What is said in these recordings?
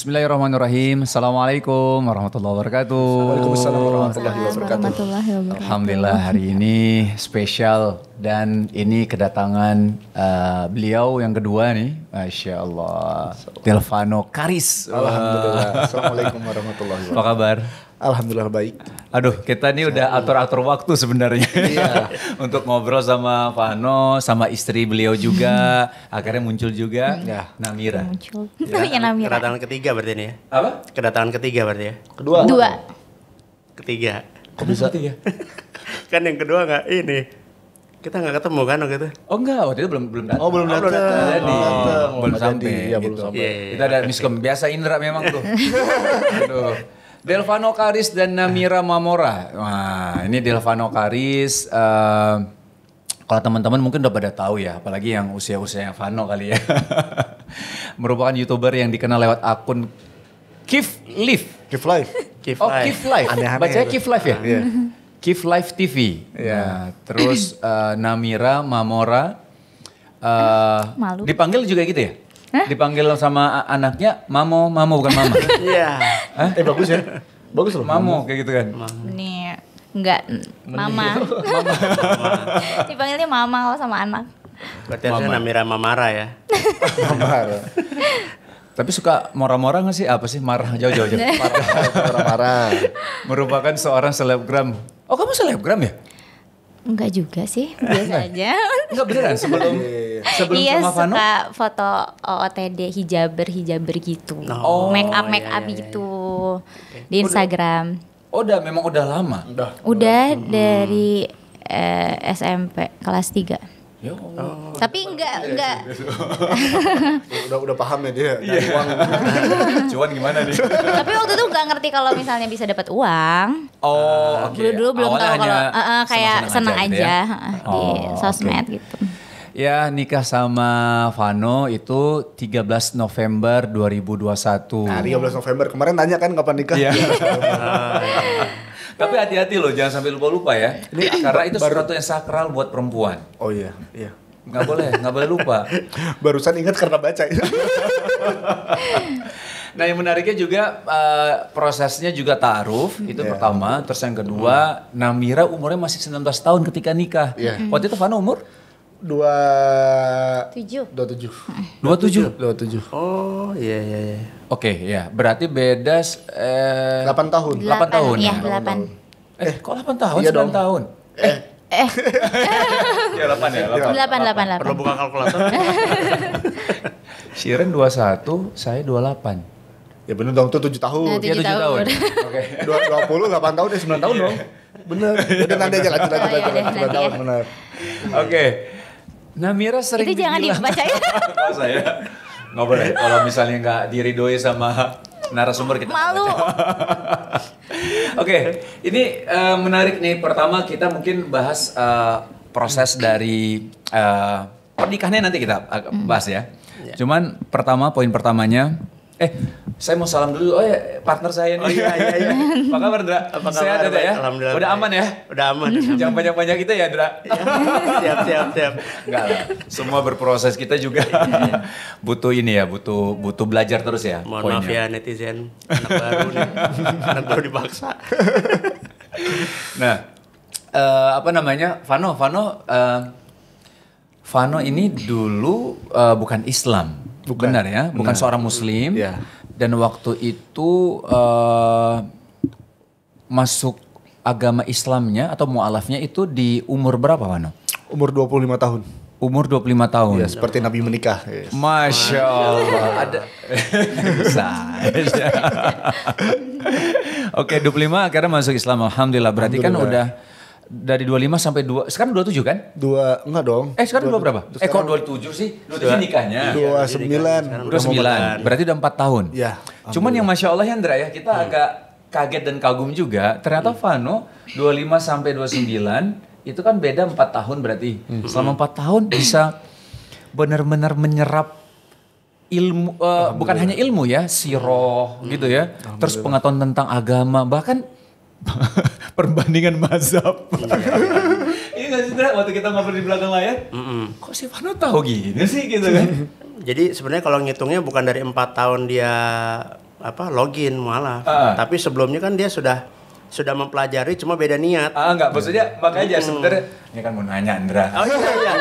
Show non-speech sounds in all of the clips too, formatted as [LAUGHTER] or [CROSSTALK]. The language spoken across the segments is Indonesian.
Bismillahirrahmanirrahim. Assalamualaikum warahmatullahi wabarakatuh. Waalaikumsalam warahmatullahi wabarakatuh. Alhamdulillah hari ini spesial dan ini kedatangan uh, beliau yang kedua nih. Masya Allah. Delvano Karis. Alhamdulillah. Assalamualaikum warahmatullahi wabarakatuh. Apa kabar? Alhamdulillah baik. Aduh, kita ini udah atur-atur waktu sebenarnya. Iya. [LAUGHS] Untuk ngobrol sama Vano, sama istri beliau juga. [LAUGHS] Akhirnya muncul juga ya. Namira. Muncul. ya, [LAUGHS] Namira. Kedatangan ketiga berarti ini ya? Apa? Kedatangan ketiga berarti ya? Kedua. Dua. Ketiga. Kok bisa? Ketiga. kan yang kedua nggak ini. Kita nggak ketemu kan waktu itu? Oh enggak, waktu itu belum belum datang. Oh belum datang. Oh, belum datang. Oh, belum, belum sampai. Gitu. Iya, gitu. belum iya, sampai. Yeah, yeah, kita ada iya. miskom. Biasa Indra memang tuh. Aduh. Delvano Karis dan Namira Mamora. Wah, ini Delvano Karis. Uh, eh, kalau teman-teman mungkin udah pada tahu ya, apalagi yang usia usia yang Vano kali ya. [LAUGHS] Merupakan youtuber yang dikenal lewat akun Kif Live. Kif Live. Kif oh, Live. Kif Live. Aneh-aneh Bacanya Kif Live ya? Yeah. Kif Live TV. Yeah. Nah, terus uh, Namira Mamora. Uh, Malu. Dipanggil juga gitu ya? Dipanggil sama anaknya Mamo, Mamo bukan Mama. [LAUGHS] Iya. Eh bagus ya. Bagus loh. Mamo kayak gitu kan. Ini Nih, enggak gitu. [LAUGHS] Mama. Dipanggilnya Mama kalau sama anak. Berarti harusnya Namira Mamara ya. [LAUGHS] Mamara. Tapi suka mora-mora gak sih? Apa sih? Marah jauh-jauh. Marah, marah. Merupakan seorang selebgram. Oh kamu selebgram ya? Enggak juga sih, [LAUGHS] biasa aja. Enggak beneran sebelum [LAUGHS] iya, sebelum iya, sama Vano? suka foto OOTD hijaber hijaber gitu. Oh, make up iya, make up iya, iya, gitu iya. di Instagram. Udah, oh, udah memang udah lama. Udah. Udah hmm. dari eh, SMP kelas 3. Ya Oh. Tapi enggak enggak. Iya, iya, iya. [LAUGHS] udah udah paham ya dia yeah. uang. [LAUGHS] Cuan gimana nih? Tapi waktu itu enggak ngerti kalau misalnya bisa dapat uang. Oh, eh, oke. Okay. Dulu, dulu belum tahu kalau uh, uh, kayak senang aja, gitu ya? aja ya? di oh, sosmed okay. gitu. Ya nikah sama Vano itu 13 November 2021. Nah, 13 November kemarin tanya kan kapan nikah? Iya. Yeah. [LAUGHS] Tapi hati-hati loh, jangan sampai lupa-lupa ya. Ini karena itu baru... sesuatu yang sakral buat perempuan. Oh iya, iya. Nggak boleh, nggak boleh lupa. [LAUGHS] Barusan ingat karena baca. Ya. [LAUGHS] nah yang menariknya juga uh, prosesnya juga taruh itu yeah. pertama. Terus yang kedua, hmm. Namira umurnya masih 19 tahun ketika nikah. Yeah. Waktu itu Fana umur? dua tujuh dua tujuh dua tujuh dua tujuh oh iya iya iya oke okay, ya berarti beda eh, delapan tahun delapan tahun ya delapan Tahun. eh kok delapan tahun iya delapan delapan tahun eh eh ya [LAUGHS] delapan ya delapan delapan delapan perlu buka kalkulator [LAUGHS] Shiren satu saya delapan Ya bener dong, itu tujuh tahun. Nah, 7 ya, tujuh tahun. [LAUGHS] dua dua puluh delapan tahun, ya sembilan tahun dong. Iya. Bener. Udah nanti aja lanjut, lanjut, oh, iya, lanjut, 9 tahun, bener. Oke. Okay. Nah, Mira sering Itu jangan dibilang. ya. Masa [LAUGHS] saya Nggak boleh. Kalau misalnya nggak diridoi sama narasumber kita. Malu. [LAUGHS] Oke, okay, ini uh, menarik nih. Pertama kita mungkin bahas uh, proses dari uh, pernikahannya nanti kita bahas ya. Iya. Cuman pertama poin pertamanya Eh, saya mau salam dulu. Oh ya, partner saya nih. Oh iya iya iya. Apa kabar, Dra? Apa kabar? Sehat, ada ya, ya? Alhamdulillah. Udah aman ya? Udah aman. [LAUGHS] Jangan banyak-banyak kita gitu ya, Dra. Iya. siap, siap, siap. Enggak lah. Semua berproses kita juga [LAUGHS] butuh ini ya, butuh butuh belajar terus ya. Mohon maaf ya netizen, anak baru nih. anak baru dipaksa. [LAUGHS] nah, uh, apa namanya? Vano, Vano uh, Vano ini dulu uh, bukan Islam Bukan. Benar ya, bukan Benar. seorang muslim. Ya. Dan waktu itu uh, masuk agama Islamnya atau mualafnya itu di umur berapa, Wano? Umur 25 tahun. Umur 25 tahun. Ya, seperti Nabi menikah. Yes. Masya Allah. Ada. Bisa. [LAUGHS] Oke, 25 akhirnya masuk Islam. Alhamdulillah. Berarti Alhamdulillah. kan udah dari 25 sampai 2 sekarang 27 kan? 2 enggak dong. Eh sekarang 2 berapa? Sekarang, eh kok 27 sih? 27 nikahnya. 29. 29. Iya, berarti udah 4 tahun. Iya. Cuman yang Masya Allah Hendra ya, ya, kita hmm. agak kaget dan kagum juga. Ternyata hmm. Vano 25 sampai 29 itu kan beda 4 tahun berarti. Hmm. Selama 4 tahun bisa benar-benar menyerap ilmu uh, bukan hanya ilmu ya, siroh hmm. gitu ya. Hmm. Terus pengetahuan tentang agama, bahkan [LAUGHS] perbandingan mazhab. [LAUGHS] Iya gak sih waktu kita ngobrol di belakang layar? Mm -mm. Kok Fano tahu gini sih gitu kan? [LAUGHS] Jadi sebenarnya kalau ngitungnya bukan dari empat tahun dia apa login malah, uh. tapi sebelumnya kan dia sudah sudah mempelajari cuma beda niat. Ah enggak, maksudnya makanya hmm. sebenarnya ini kan mau nanya Andra. Oh iya iya.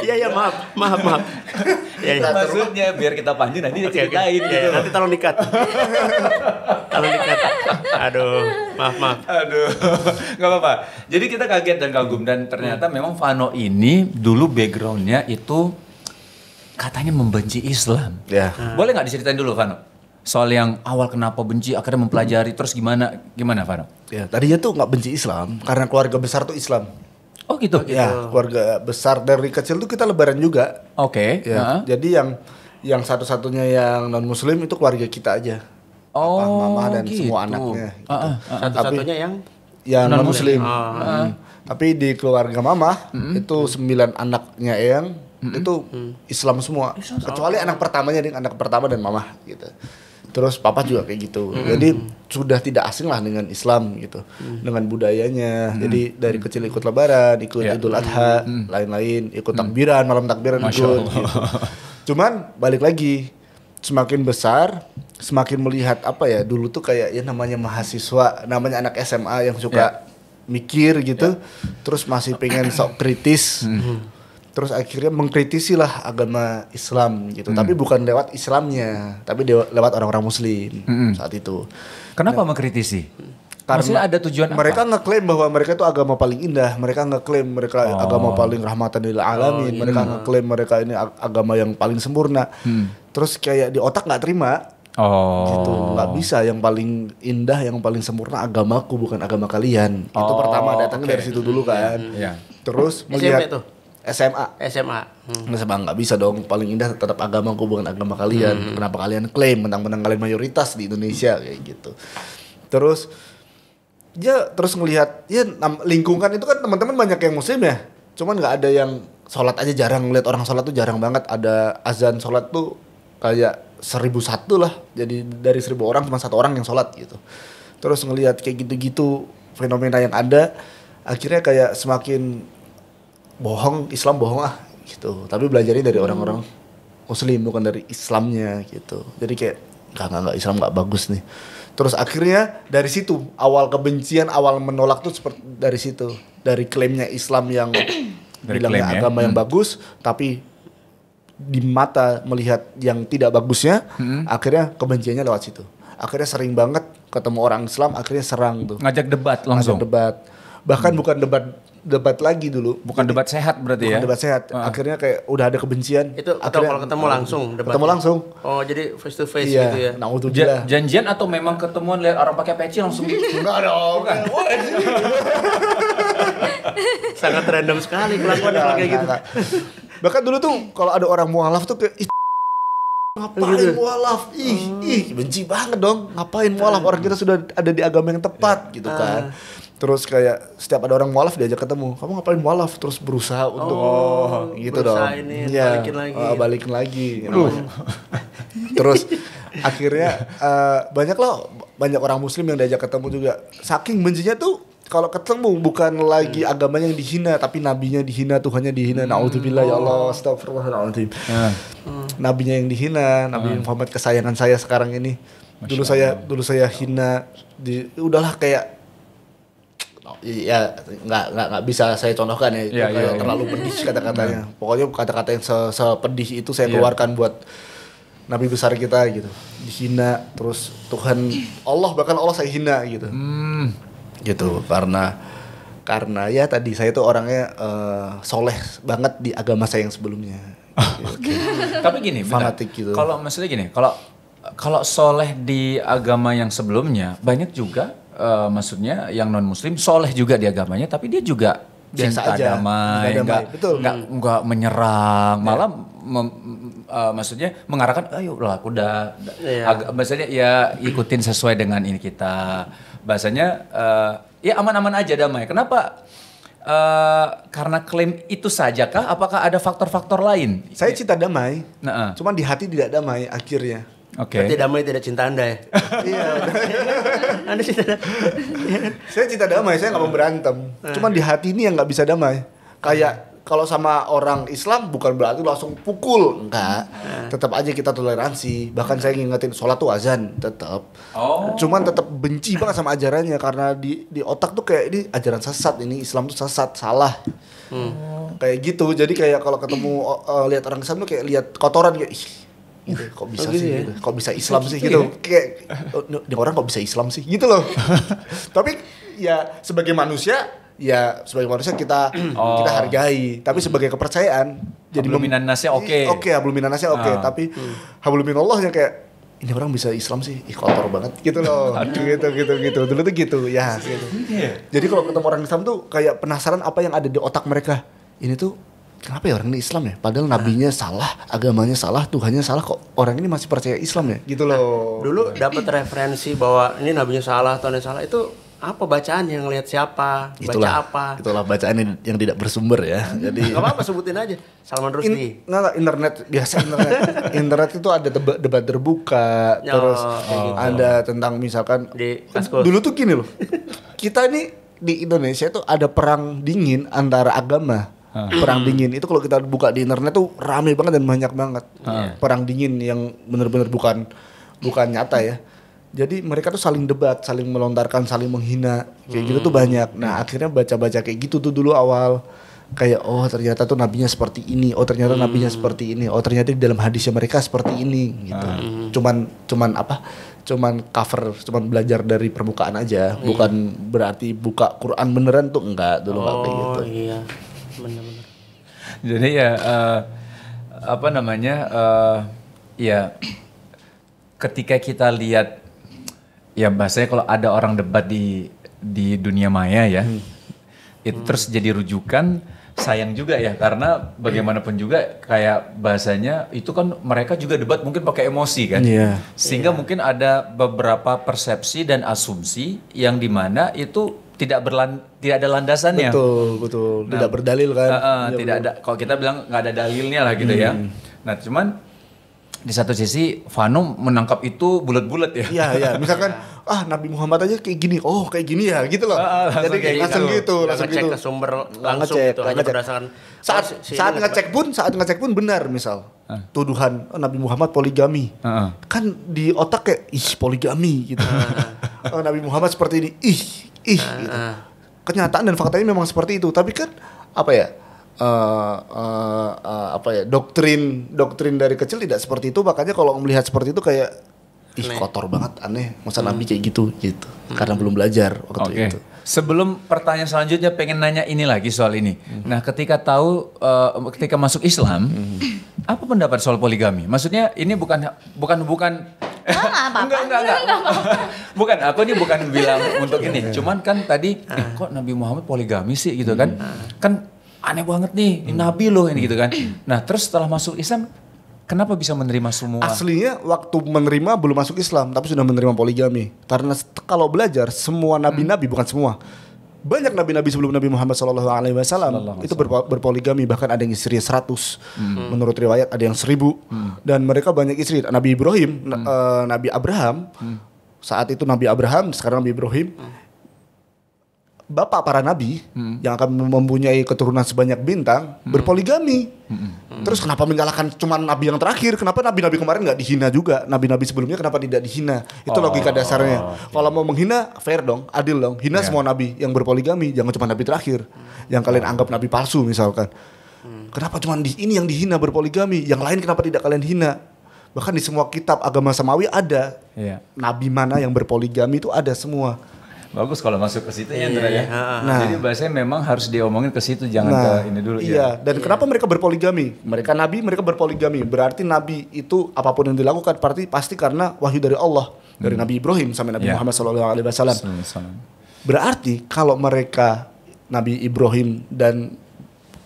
Iya iya maaf maaf maaf. Iya iya. Maksudnya biar kita panjang nanti okay, ceritain okay. Iya, iya. gitu. Ya, nanti tolong dikat. tolong dikat. Aduh maaf maaf. Aduh nggak apa-apa. Jadi kita kaget dan kagum dan ternyata hmm. memang Vano ini dulu backgroundnya itu katanya membenci Islam. Ya. Boleh nggak diceritain dulu Vano? soal yang awal kenapa benci akhirnya mempelajari terus gimana gimana Fano? Ya tadinya tuh nggak benci Islam karena keluarga besar tuh Islam. Oh gitu. Iya, ya, gitu. keluarga besar dari kecil tuh kita lebaran juga. Oke. Okay. Ya, uh -huh. Jadi yang yang satu-satunya yang non muslim itu keluarga kita aja. Oh. Papa, mama dan gitu. semua anaknya. Gitu. Uh -uh. Satu-satunya yang yang non muslim. Uh ah. -huh. Hmm. -huh. Tapi di keluarga mama uh hmm. -huh. itu sembilan anaknya yang Mm -hmm. itu hmm. Islam semua Islam kecuali anak pertamanya dengan anak pertama dan mama gitu terus papa juga kayak gitu mm. jadi sudah tidak asing lah dengan Islam gitu mm. dengan budayanya mm. jadi dari hmm. kecil ikut Lebaran ikut yeah. Idul hmm. Adha hmm. lain-lain ikut takbiran malam takbiran Masya ikut gitu. [LAUGHS] cuman balik lagi semakin besar semakin melihat apa ya dulu tuh kayak ya namanya mahasiswa namanya anak SMA yang suka yeah. mikir gitu yeah. terus masih pengen sok kritis mm terus akhirnya mengkritisi lah agama Islam gitu hmm. tapi bukan lewat Islamnya tapi lewat orang-orang Muslim hmm. saat itu kenapa nah, mengkritisi karena Maksudnya ada tujuan mereka apa? ngeklaim bahwa mereka itu agama paling indah mereka ngeklaim mereka oh. agama paling rahmatan lil alamin oh, iya. mereka hmm. ngeklaim mereka ini agama yang paling sempurna hmm. terus kayak di otak nggak terima Oh. Gitu, nggak bisa yang paling indah, yang paling sempurna agamaku bukan agama kalian. Oh, itu pertama oh, datangnya okay. dari situ dulu kan. Yeah. Terus melihat SMP tuh. SMA. SMA. Hmm. Nah, SMA nggak bisa dong. Paling indah tetap agama hubungan bukan agama kalian. Hmm. Kenapa kalian klaim menang-menang kalian mayoritas di Indonesia kayak gitu. Terus ya terus ngelihat ya lingkungan itu kan teman-teman banyak yang muslim ya. Cuman nggak ada yang sholat aja jarang ngeliat orang sholat tuh jarang banget. Ada azan sholat tuh kayak seribu satu lah. Jadi dari seribu orang cuma satu orang yang sholat gitu. Terus ngelihat kayak gitu-gitu fenomena yang ada akhirnya kayak semakin bohong Islam bohong ah gitu tapi belajarnya dari hmm. orang-orang hmm. Muslim bukan dari Islamnya gitu jadi kayak nggak nggak Islam nggak bagus nih terus akhirnya dari situ awal kebencian awal menolak tuh seperti dari situ dari klaimnya Islam yang bilangnya ya? agama yang hmm. bagus tapi di mata melihat yang tidak bagusnya hmm. akhirnya kebenciannya lewat situ akhirnya sering banget ketemu orang Islam akhirnya serang tuh ngajak debat langsung ngajak debat bahkan hmm. bukan debat debat lagi dulu. Bukan debat sehat berarti bukan ya? debat sehat. Uh. Akhirnya kayak udah ada kebencian. Itu atau kalau ketemu langsung debat. Ketemu langsung. Oh, jadi face to face iya. gitu ya. Nah, janjian atau memang ketemuan lihat orang pakai peci langsung? [LAUGHS] Enggak dong. [LAUGHS] Sangat random sekali kelakuan nah, kayak gitu. Enggak. Bahkan dulu tuh kalau ada orang mualaf tuh kayak ngapain gitu. mualaf ih hmm. ih benci banget dong ngapain mualaf hmm. orang kita sudah ada di agama yang tepat ya. gitu kan ah terus kayak setiap ada orang mualaf diajak ketemu kamu ngapain mualaf terus berusaha untuk oh, gitu dong ini, ya balikin lagi uh, balikin lagi terus akhirnya uh, eh, banyak loh banyak orang muslim yang diajak ketemu juga saking bencinya tuh kalau ketemu bukan lagi hmm. agamanya yang dihina tapi nabinya dihina Tuhannya dihina hmm. naudzubillah ya Allah oh. astagfirullahaladzim hmm. nabinya yang dihina nabi hmm. Muhammad kesayangan saya sekarang ini Masya dulu Allah. saya dulu saya hina di udahlah kayak ya nggak nggak nggak bisa saya contohkan ya, ya, ya, terlalu ya. pedih kata-katanya. Ya. Pokoknya kata-kata yang se sepedih itu saya iya. keluarkan ya. buat nabi besar kita gitu. Dihina terus Tuhan Allah bahkan Allah saya hina gitu. Hmm. Gitu karena karena ya tadi saya tuh orangnya uh, soleh banget di agama saya yang sebelumnya. gitu. [LAUGHS] okay. Tapi gini, fanatik gitu. Kalau maksudnya gini, kalau kalau soleh di agama yang sebelumnya banyak juga uh, maksudnya yang non muslim soleh juga di agamanya tapi dia juga biasa cinta aja. damai, nggak nggak menyerang, yeah. malah mem, uh, maksudnya mengarahkan, ayo ah, lah kuda, ya. maksudnya ya ikutin sesuai dengan ini kita, bahasanya uh, ya aman-aman aja damai. Kenapa? Uh, karena klaim itu sajakah? Apakah ada faktor-faktor lain? Saya cinta damai, nah, uh. cuman di hati tidak damai akhirnya. Oke. Okay. damai tidak cinta anda ya? [LAUGHS] iya. [LAUGHS] anda cinta saya cinta damai, saya nggak mau berantem. Nah. Cuman di hati ini yang nggak bisa damai. Kayak kalau sama orang Islam bukan berarti langsung pukul, enggak. Nah. Tetap aja kita toleransi. Bahkan saya ngingetin sholat tuh azan, tetap. Oh. Cuman tetap benci banget sama ajarannya karena di di otak tuh kayak ini ajaran sesat ini Islam tuh sesat, salah. Hmm. Kayak gitu. Jadi kayak kalau ketemu uh, lihat orang Islam tuh kayak lihat kotoran kayak Ih, gitu kok bisa oh, gitu sih ya? gitu. kok bisa Islam bisa sih gitu, gitu. Ya? kayak oh, ini orang kok bisa Islam sih gitu loh [LAUGHS] tapi ya sebagai manusia ya sebagai manusia kita [CLEARS THROAT] oh. kita hargai tapi sebagai kepercayaan jadi belum nasnya oke oke okay, habluminanasnya oke okay, oh. tapi hmm. minallahnya kayak ini orang bisa Islam sih, ih kotor banget gitu loh. gitu, [LAUGHS] gitu gitu gitu. Dulu tuh gitu ya. Gitu. Iya. Jadi kalau ketemu orang Islam tuh kayak penasaran apa yang ada di otak mereka. Ini tuh kenapa ya orang ini Islam ya? Padahal nabinya ah. salah, agamanya salah, Tuhannya salah kok orang ini masih percaya Islam ya? Gitu loh. Nah, dulu dapat referensi bahwa ini nabinya salah, Tuhannya salah itu apa bacaan yang lihat siapa, itulah, baca apa. Itulah bacaan yang tidak bersumber ya. Hmm, Jadi nggak apa-apa sebutin aja. Salman Rusdi In, nah, internet biasa internet. [LAUGHS] internet itu ada debat, debat terbuka, oh, terus oh. ada tentang misalkan Di dulu tuh gini loh. Kita ini di Indonesia itu ada perang dingin antara agama Ah. Perang dingin itu kalau kita buka di internet tuh rame banget dan banyak banget. hmm. Perang dingin yang benar-benar bukan bukan nyata ya. Jadi mereka tuh saling debat, saling melontarkan, saling menghina kayak hmm. gitu tuh hmm. banyak. Nah akhirnya baca-baca kayak gitu tuh dulu awal kayak oh ternyata tuh nabinya seperti ini, oh ternyata hmm. nabinya seperti ini, oh ternyata di dalam hadisnya mereka seperti ini gitu. Hmm. Cuman cuman apa? Cuman cover, cuman belajar dari permukaan aja, hmm. bukan berarti buka Quran beneran tuh enggak dulu oh, kayak gitu. Iya benar-benar jadi ya uh, apa namanya uh, ya ketika kita lihat ya bahasanya kalau ada orang debat di di dunia maya ya hmm. itu hmm. terus jadi rujukan sayang juga ya karena bagaimanapun juga kayak bahasanya itu kan mereka juga debat mungkin pakai emosi kan yeah. sehingga yeah. mungkin ada beberapa persepsi dan asumsi yang dimana itu tidak berlan tidak ada landasannya. Betul, betul. Nah, tidak berdalil kan. Uh, uh, ya, tidak betul. ada kalau kita bilang nggak ada dalilnya lah gitu ya. hmm. ya. Nah, cuman di satu sisi Vanu menangkap itu bulat-bulat ya. Iya, iya. [LAUGHS] Misalkan ah Nabi Muhammad aja kayak gini. Oh, kayak gini ya gitu loh. Uh, uh, Jadi kayak langsung gitu, gitu langsung gitu. Ngecek ke sumber langsung ngecek, gitu hanya berdasarkan saat si saat ngecek pun saat ngecek pun benar misal. Uh. Tuduhan oh, Nabi Muhammad poligami. Uh, uh. Kan di otak kayak ih poligami gitu. [LAUGHS] oh, Nabi Muhammad seperti ini. Ih ih uh, gitu. Uh. Kenyataan dan faktanya memang seperti itu, tapi kan apa ya? Uh, uh, uh, apa ya doktrin doktrin dari kecil tidak seperti itu makanya kalau melihat seperti itu kayak ih aneh. kotor banget aneh masa hmm. nabi kayak gitu gitu hmm. karena belum belajar waktu okay. itu sebelum pertanyaan selanjutnya pengen nanya ini lagi soal ini hmm. nah ketika tahu uh, ketika masuk Islam hmm. apa pendapat soal poligami maksudnya ini bukan bukan bukan Oh, enggak apa-apa. enggak, enggak, enggak. enggak apa -apa. bukan, aku ini bukan bilang untuk ini. Iya. Cuman kan tadi, eh, kok Nabi Muhammad poligami sih gitu kan. Hmm. Ah. Kan aneh banget nih, hmm. Nabi loh ini gitu kan. Hmm. Nah terus setelah masuk Islam, Kenapa bisa menerima semua? Aslinya waktu menerima belum masuk Islam, tapi sudah menerima poligami. Karena kalau belajar semua nabi-nabi hmm. bukan semua, banyak nabi-nabi sebelum Nabi Muhammad saw itu berpoligami bahkan ada yang istri seratus hmm. hmm. menurut riwayat ada yang seribu hmm. dan mereka banyak istri Nabi Ibrahim hmm. uh, Nabi Abraham hmm. saat itu Nabi Abraham sekarang Nabi Ibrahim hmm. bapak para nabi hmm. yang akan mempunyai keturunan sebanyak bintang hmm. berpoligami hmm. Hmm. Terus kenapa menyalahkan cuma nabi yang terakhir? Kenapa nabi-nabi kemarin nggak dihina juga? Nabi-nabi sebelumnya kenapa tidak dihina? Itu oh, logika dasarnya. Oh, okay. Kalau mau menghina fair dong, adil dong. Hina yeah. semua nabi yang berpoligami, jangan cuma nabi terakhir. Yang kalian oh. anggap nabi palsu misalkan. Hmm. Kenapa cuma di ini yang dihina berpoligami, yang lain kenapa tidak kalian hina? Bahkan di semua kitab agama samawi ada. Yeah. Nabi mana yang berpoligami itu ada semua. Bagus kalau masuk ke situ ya Indra iya, ya. Nah, Jadi bahasanya memang harus diomongin ke situ jangan nah, ke ini dulu iya. ya. dan iya. kenapa mereka berpoligami? Mereka nabi, mereka berpoligami. Berarti nabi itu apapun yang dilakukan pasti pasti karena wahyu dari Allah, hmm. dari Nabi Ibrahim sampai Nabi ya. Muhammad sallallahu alaihi wasallam. Berarti kalau mereka Nabi Ibrahim dan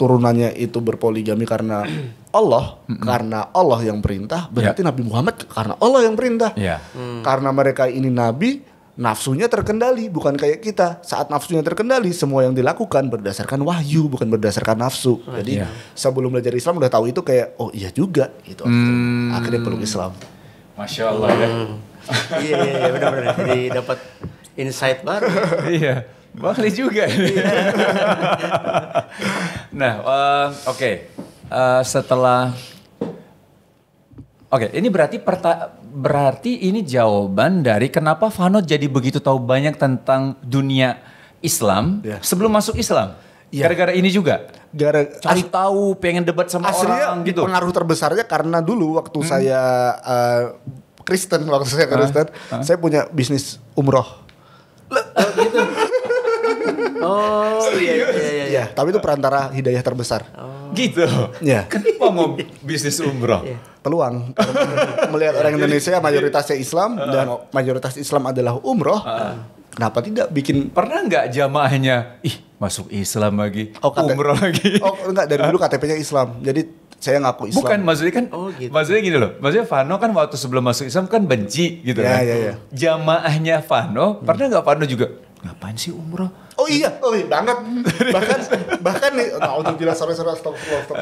turunannya itu berpoligami karena [CLEARS THROAT] Allah, mm -hmm. karena Allah yang perintah, berarti yeah. Nabi Muhammad karena Allah yang perintah. Yeah. Mm. Karena mereka ini nabi, nafsunya terkendali bukan kayak kita saat nafsunya terkendali semua yang dilakukan berdasarkan wahyu bukan berdasarkan nafsu jadi iya. sebelum belajar Islam udah tahu itu kayak oh iya juga gitu hmm. akhirnya perlu Islam masya Allah ya hmm. iya iya, iya benar-benar jadi dapat insight baru iya Bakli juga iya. [LAUGHS] nah uh, oke okay. uh, eh, setelah oke okay, ini berarti perta berarti ini jawaban dari kenapa Fano jadi begitu tahu banyak tentang dunia Islam yeah. sebelum masuk Islam. Ya. Gara-gara yeah. ini juga. Gara cari tahu, pengen debat sama orang gitu. Pengaruh terbesarnya karena dulu waktu hmm. saya uh, Kristen waktu saya ah, Kristen, huh? Ah. Huh? saya punya bisnis umroh. Oh, gitu. oh iya. iya. iya hidayah, tapi itu perantara hidayah terbesar. Oh. Gitu. Ya Kenapa mau bisnis umroh? Iya. Peluang. Melihat orang Indonesia mayoritasnya Islam uh. dan mayoritas Islam adalah umroh. Uh. Kenapa tidak bikin pernah nggak jamaahnya ih masuk Islam lagi oh, umroh lagi oh enggak dari dulu KTP-nya Islam jadi saya ngaku Islam. Bukan maksudnya kan oh, gitu. maksudnya gini loh. Maksudnya Fano kan waktu sebelum masuk Islam kan benci gitu ya, kan. Ya, ya. Jamaahnya Fano, hmm. pernah nggak Fano juga ngapain sih umroh? Oh iya, oh iya banget. [LAUGHS] Bahkan bahkan nih nah, untuk jelas sore-sore stop stop.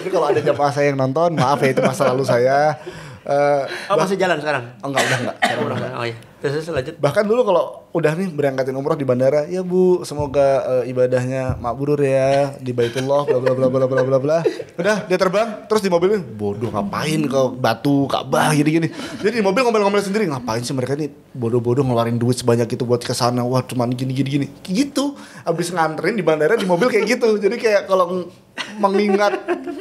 Ini kalau ada jamaah saya yang nonton, maaf ya itu masa lalu saya uh, oh, masih jalan sekarang? Oh enggak, udah enggak. Sekarang [LAUGHS] oh, udah enggak. Oh iya. Terus selanjut? Bahkan dulu kalau udah nih berangkatin umroh di bandara, ya Bu, semoga uh, ibadahnya makmur ya di Baitullah bla bla bla bla bla bla bla. Udah, dia terbang terus di mobilnya, bodoh ngapain ke Batu, Ka'bah gini-gini. Jadi di mobil ngomel-ngomel sendiri, ngapain sih mereka nih bodoh-bodoh ngeluarin duit sebanyak itu buat ke sana. Wah, cuman gini-gini gini. Gitu. habis nganterin di bandara di mobil kayak gitu. Jadi kayak kalau mengingat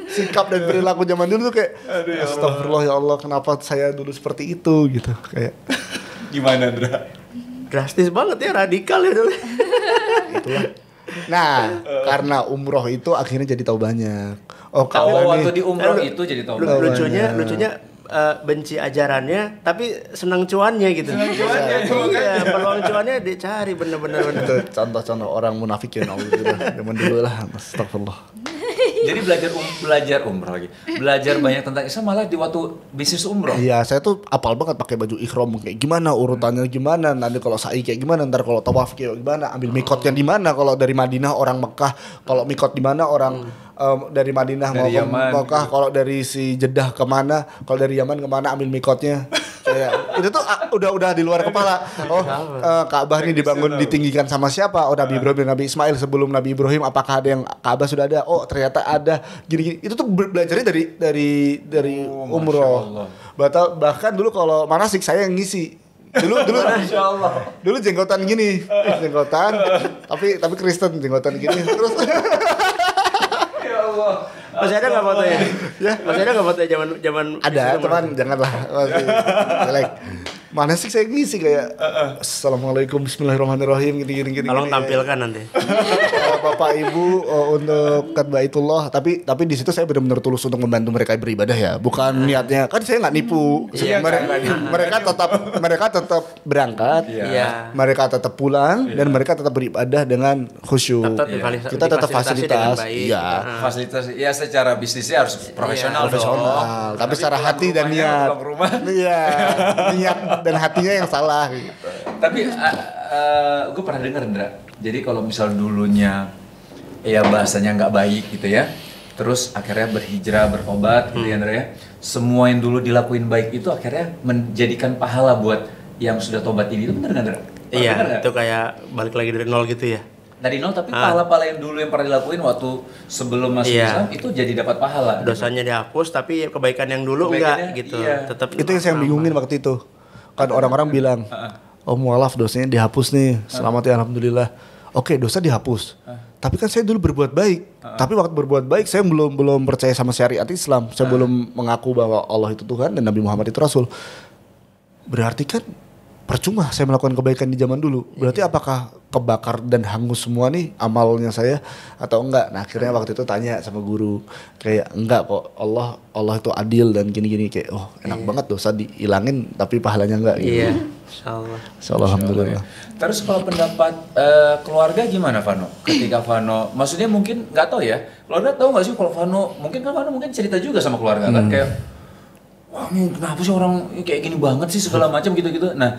sikap dan perilaku zaman dulu tuh kayak Aduh, ya astagfirullah ya Allah kenapa saya dulu seperti itu gitu kayak gimana Dra? Drastis banget ya radikal ya dulu. Itulah. Nah, uh, karena umroh itu akhirnya jadi tahu banyak. Oh, kalau waktu nih, di umroh eh, itu jadi tahu banyak. Lucunya, lucunya eh, benci ajarannya tapi senang cuannya gitu. Senang cuannya. iya, kan? iya peluang cuannya dicari bener-bener. contoh-contoh orang munafik ya Allah. Zaman dulu lah, astagfirullah jadi belajar um, belajar umroh lagi belajar banyak tentang Islam malah di waktu bisnis umroh iya saya tuh apal banget pakai baju ihram kayak gimana urutannya gimana nanti kalau sa'i kayak gimana ntar kalau tawaf kayak gimana ambil mikotnya di mana kalau dari Madinah orang Mekah kalau mikot di mana orang hmm um, dari Madinah dari mau ke Mekah, gitu. kalau dari si Jeddah kemana, kalau dari Yaman kemana ambil mikotnya. [LAUGHS] ya, itu tuh ah, udah udah di luar kepala. Oh, uh, eh, Ka'bah ini dibangun ditinggikan sama siapa? Oh, Nabi ah. Ibrahim, Nabi Ismail sebelum Nabi Ibrahim apakah ada yang Ka'bah sudah ada? Oh, ternyata ada. Gini-gini. Itu tuh belajarnya dari dari dari oh, umroh. bahkan dulu kalau manasik saya yang ngisi dulu [LAUGHS] dulu Allah. dulu jenggotan gini jenggotan tapi tapi Kristen jenggotan gini terus [LAUGHS] Allah. Masih ada nggak fotonya? ya. Masih ada nggak fotonya zaman zaman? Ada, teman janganlah. Masih jelek. Mana sih saya ngisi kayak Assalamualaikum Bismillahirrahmanirrahim gini gini gini. Tolong gini, tampilkan nanti. Eh, Bapak Ibu oh, untuk itu itulah tapi tapi di situ saya benar-benar tulus untuk membantu mereka beribadah ya. Bukan iya. niatnya kan saya nggak nipu. Iya, mereka, mereka tetap mereka tetap berangkat. Iya. iya. Mereka tetap pulang dan mereka tetap beribadah dengan khusyuk. Kita tetap fasilitas. Iya. Fasilitas. Ya secara bisnisnya harus profesional iya, profesional dong. tapi secara hati dan niat rumah [LAUGHS] iya niat dan hatinya yang salah gitu. tapi uh, eh, uh, eh, gue pernah dengar Indra jadi kalau misal dulunya ya bahasanya nggak baik gitu ya terus akhirnya berhijrah berobat gitu ya Indra hmm. ya semua yang dulu dilakuin baik itu akhirnya menjadikan pahala buat yang sudah tobat ini itu benar nggak Indra? Iya, itu kayak balik lagi dari nol gitu ya dari nol tapi ah. pahala-pahala yang dulu yang pernah dilakuin waktu sebelum masuk iya. Islam itu jadi dapat pahala. Dosanya dihapus tapi kebaikan yang dulu Kebaikannya, enggak gitu. Iya. Tetap itu yang saya bingungin waktu itu. Kan orang-orang bilang, ah, ah. "Oh, mualaf dosanya dihapus nih. Selamat ya alhamdulillah." Oke, dosa dihapus. Tapi kan saya dulu berbuat baik. Tapi waktu berbuat baik saya belum belum percaya sama syariat Islam. Saya belum mengaku bahwa Allah itu Tuhan dan Nabi Muhammad itu rasul. Berarti kan percuma saya melakukan kebaikan di zaman dulu. Iya, Berarti yeah. apakah kebakar dan hangus semua nih amalnya saya atau enggak? Nah, akhirnya waktu itu tanya sama guru kayak enggak kok Allah Allah itu adil dan gini-gini kayak oh enak yeah. banget dosa dihilangin tapi pahalanya enggak gitu. Iya. Yeah. Insyaallah. Insyaallah alhamdulillah. Iya. Terus kalau pendapat uh, keluarga gimana Vano? Ketika Vano maksudnya mungkin nggak tahu ya. Keluarga tahu nggak sih kalau Vano mungkin kan Vano mungkin cerita juga sama keluarga kan, hmm. kan kayak Wah, kenapa sih orang kayak gini banget sih segala hmm. macam gitu-gitu. Nah,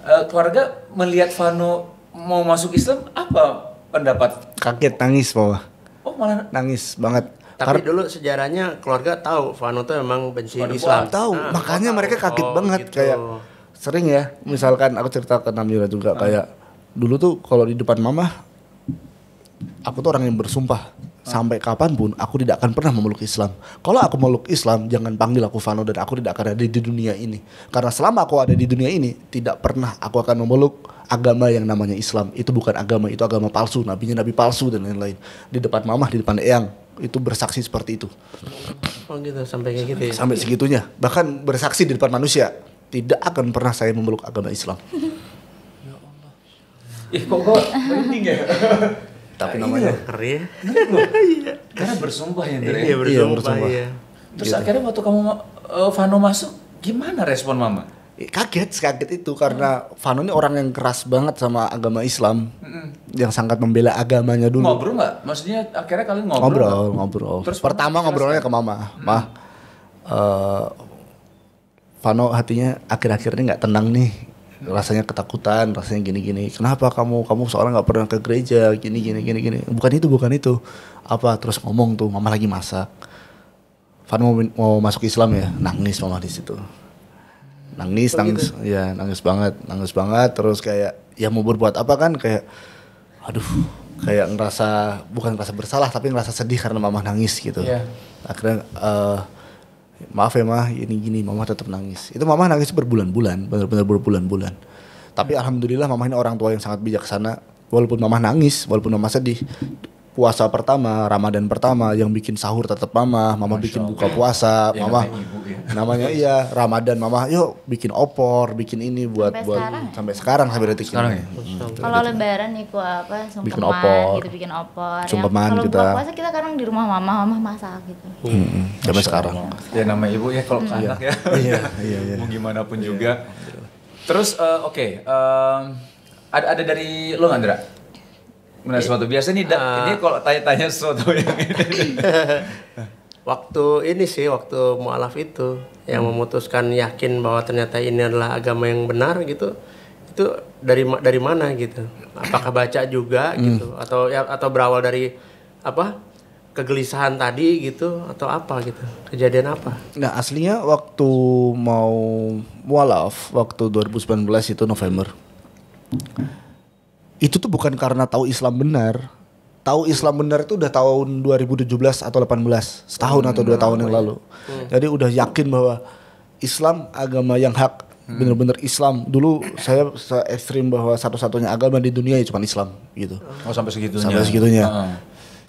Eh, keluarga melihat Vano mau masuk Islam apa pendapat? Kaget nangis bawa. Oh malah nangis banget. Tapi Kar dulu sejarahnya keluarga tahu Vano tuh memang benci Vano Islam. Tahu, nah, makanya tahu. mereka kaget oh, banget gitu. kayak sering ya. Misalkan aku cerita ke Namira juga nah. kayak dulu tuh kalau di depan mama aku tuh orang yang bersumpah sampai kapanpun aku tidak akan pernah memeluk Islam. Kalau aku memeluk Islam, jangan panggil aku Vano dan aku tidak akan ada di dunia ini. Karena selama aku ada di dunia ini, tidak pernah aku akan memeluk agama yang namanya Islam. Itu bukan agama, itu agama palsu, nabinya nabi palsu dan lain-lain. Di depan mamah, di depan eyang, itu bersaksi seperti itu. Oh gitu, sampai kayak gitu ya. Sampai segitunya. Bahkan bersaksi di depan manusia, tidak akan pernah saya memeluk agama Islam. [LAUGHS] Ya Allah. Ih, kok kok penting ya? [LAUGHS] tapi nah, namanya keren [LAUGHS] iya. karena bersumpah ya Andre iya, bersumpah, iya, bersumpah. Iya. terus gitu. akhirnya waktu kamu uh, Vano masuk gimana respon mama eh, kaget kaget itu karena hmm. Vano ini orang yang keras banget sama agama Islam hmm. yang sangat membela agamanya dulu ngobrol nggak maksudnya akhirnya kalian ngobrol ngobrol gak? ngobrol terus pertama ngobrolnya ke mama hmm. mah uh, Vano hatinya akhir akhir ini nggak tenang nih rasanya ketakutan rasanya gini gini kenapa kamu kamu seorang nggak pernah ke gereja gini gini gini gini bukan itu bukan itu apa terus ngomong tuh mama lagi masak Fan mau mau masuk Islam ya nangis mama di situ nangis oh, nangis gitu? ya nangis banget nangis banget terus kayak ya mau berbuat apa kan kayak aduh kayak ngerasa bukan ngerasa bersalah tapi ngerasa sedih karena mama nangis gitu yeah. akhirnya uh, maaf ya mah ini gini mama tetap nangis itu mama nangis berbulan-bulan benar-benar berbulan-bulan tapi alhamdulillah mamah ini orang tua yang sangat bijaksana walaupun mama nangis walaupun mama sedih puasa pertama, Ramadan pertama yang bikin sahur tetap mama, mama Masya bikin buka puasa, ya, mama namanya, ibu, ya. namanya iya Ramadan mama, yuk bikin opor, bikin ini buat sampai buat sekarang, ya? sampai sekarang sampai detik sekarang ini. Ya? Kalau lebaran nih apa Sumpeman, bikin opor. gitu bikin opor. Ya. Sungkeman kita. Kalau puasa kita kadang di rumah mama, mama masak gitu. Hmm. Sampai sekarang. Ya nama ibu ya kalau hmm. anak ya. [LAUGHS] Iya, iya, iya. Mau gimana pun iya, juga. Iya. Terus uh, oke, okay, um, ada ada dari lo Andra? menarik sesuatu biasa nih, uh, ini ah. kalau tanya-tanya sesuatu yang [LAUGHS] waktu ini sih, waktu mualaf itu yang hmm. memutuskan yakin bahwa ternyata ini adalah agama yang benar gitu. Itu dari dari mana gitu? Apakah baca juga hmm. gitu atau ya, atau berawal dari apa? kegelisahan tadi gitu atau apa gitu kejadian apa? Nah aslinya waktu mau mualaf waktu 2019 itu November itu tuh bukan karena tahu Islam benar. Tahu Islam benar itu udah tahun 2017 atau 18, setahun hmm, atau dua hmm, tahun yang ya. lalu. Ya. Jadi udah yakin bahwa Islam agama yang hak, bener-bener hmm. Islam. Dulu saya se ekstrim bahwa satu-satunya agama di dunia ya cuma Islam gitu. Oh sampai segitunya. Sampai segitunya. Uh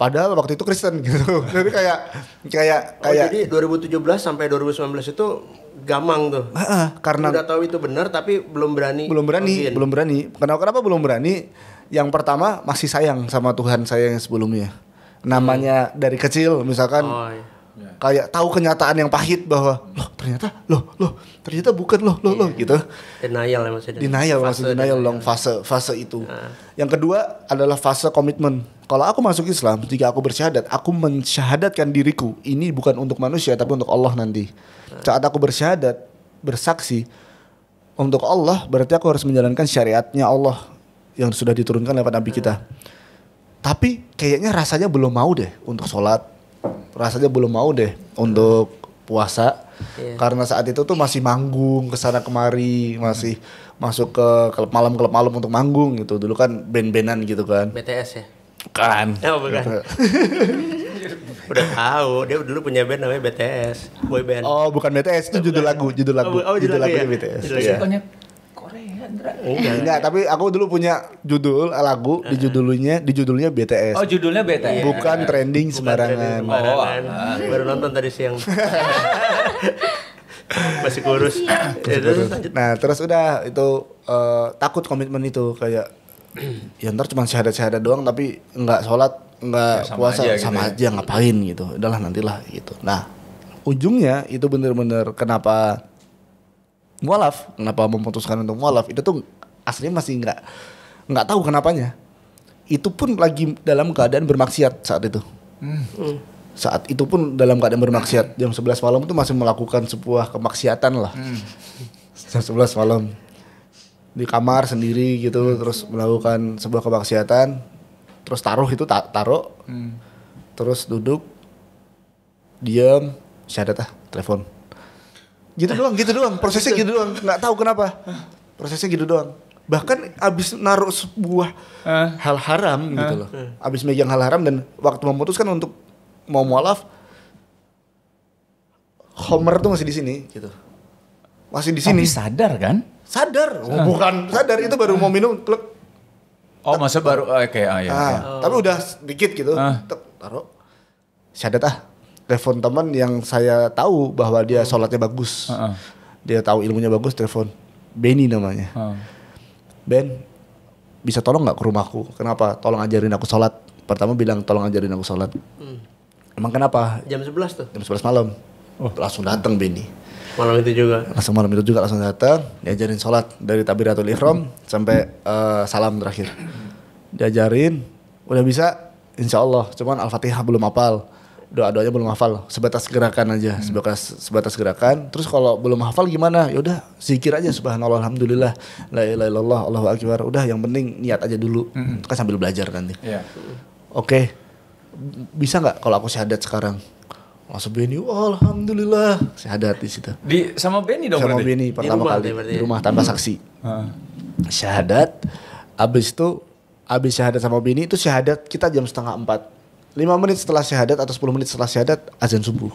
Padahal waktu itu Kristen gitu. [LAUGHS] Jadi kayak kayak oh, kayak oh, jadi 2017 sampai 2019 itu gamang tuh. Uh, uh, karena udah tahu itu benar tapi belum berani. Belum berani, login. belum berani. Kenapa kenapa belum berani? Yang pertama masih sayang sama Tuhan saya yang sebelumnya. Namanya hmm. dari kecil misalkan oh, iya kayak tahu kenyataan yang pahit bahwa loh ternyata loh loh ternyata bukan loh loh yeah. loh iya. gitu denial maksudnya denial maksudnya denial long fase fase itu nah. yang kedua adalah fase komitmen kalau aku masuk Islam jika aku bersyahadat aku mensyahadatkan diriku ini bukan untuk manusia tapi untuk Allah nanti nah. saat aku bersyahadat bersaksi untuk Allah berarti aku harus menjalankan syariatnya Allah yang sudah diturunkan lewat Nabi nah. kita tapi kayaknya rasanya belum mau deh untuk sholat rasanya belum mau deh untuk puasa yeah. karena saat itu tuh masih manggung kesana kemari masih hmm. masuk ke klub malam klub malam untuk manggung gitu dulu kan band benan gitu kan BTS ya kan [LAUGHS] oh, bukan. [LAUGHS] udah tahu dia dulu punya band namanya BTS boy band oh bukan BTS itu judul lagu judul lagu oh, oh judul, judul lagu ya? BTS judul ya. Hendra. Oh, eh, enggak. tapi aku dulu punya judul lagu di eh. judulnya di judulnya BTS. Oh, judulnya BTS. Iya. Bukan trending Bukan sembarangan. Trending sembarangan. Oh, oh. baru nonton tadi siang. [LAUGHS] Masih kurus. Iya. Masih kurus. nah, terus udah itu uh, takut komitmen itu kayak ya ntar cuma syahadat-syahadat doang tapi nggak sholat nggak ya, puasa aja, gitu sama gitu aja ngapain gitu udahlah nantilah gitu nah ujungnya itu bener-bener kenapa mualaf kenapa memutuskan untuk mualaf itu tuh aslinya masih nggak nggak tahu kenapanya itu pun lagi dalam keadaan bermaksiat saat itu hmm. hmm. saat itu pun dalam keadaan bermaksiat jam 11 malam itu masih melakukan sebuah kemaksiatan lah hmm. jam 11 malam di kamar sendiri gitu hmm. terus melakukan sebuah kemaksiatan terus taruh itu ta taruh hmm. terus duduk diam syahadat ah telepon gitu doang gitu doang prosesnya gitu, gitu doang nggak tahu kenapa prosesnya gitu doang bahkan abis naruh sebuah uh. hal haram uh. gitu loh uh. abis megang hal haram dan waktu memutuskan untuk mau mualaf Homer tuh masih di sini gitu masih di sini sadar kan sadar oh, bukan sadar itu baru mau minum klik oh masa baru eh, kayak okay, ah, ya, ah, okay. Iya. tapi udah sedikit gitu taruh sadar ah telepon teman yang saya tahu bahwa dia hmm. sholatnya bagus uh -uh. dia tahu ilmunya bagus telepon Benny namanya uh. Ben bisa tolong nggak ke rumahku kenapa tolong ajarin aku sholat pertama bilang tolong ajarin aku sholat hmm. emang kenapa jam 11 tuh jam 11 malam oh. langsung datang Benny malam itu juga langsung malam itu juga langsung datang diajarin sholat dari tabiratul Ikhram hmm. sampai uh, salam terakhir diajarin udah bisa insya Allah cuman al-fatihah belum apal doa-doanya belum hafal, sebatas gerakan aja, hmm. sebatas sebatas gerakan. Terus kalau belum hafal gimana? Ya udah zikir aja subhanallah alhamdulillah la ilaha illallah Allahu akbar. Udah yang penting niat aja dulu. Hmm. Kan sambil belajar nanti. Yeah. Oke. Okay. Bisa nggak kalau aku syahadat sekarang? Masuk Beni, oh, alhamdulillah. Syahadat di situ. Di sama Benny dong sama Beni pertama Benny pertama rumah, kali di rumah tanpa hmm. saksi. Hmm. Syahadat. Abis itu abis syahadat sama Benny itu syahadat kita jam setengah empat 5 menit setelah syahadat atau 10 menit setelah syahadat azan subuh.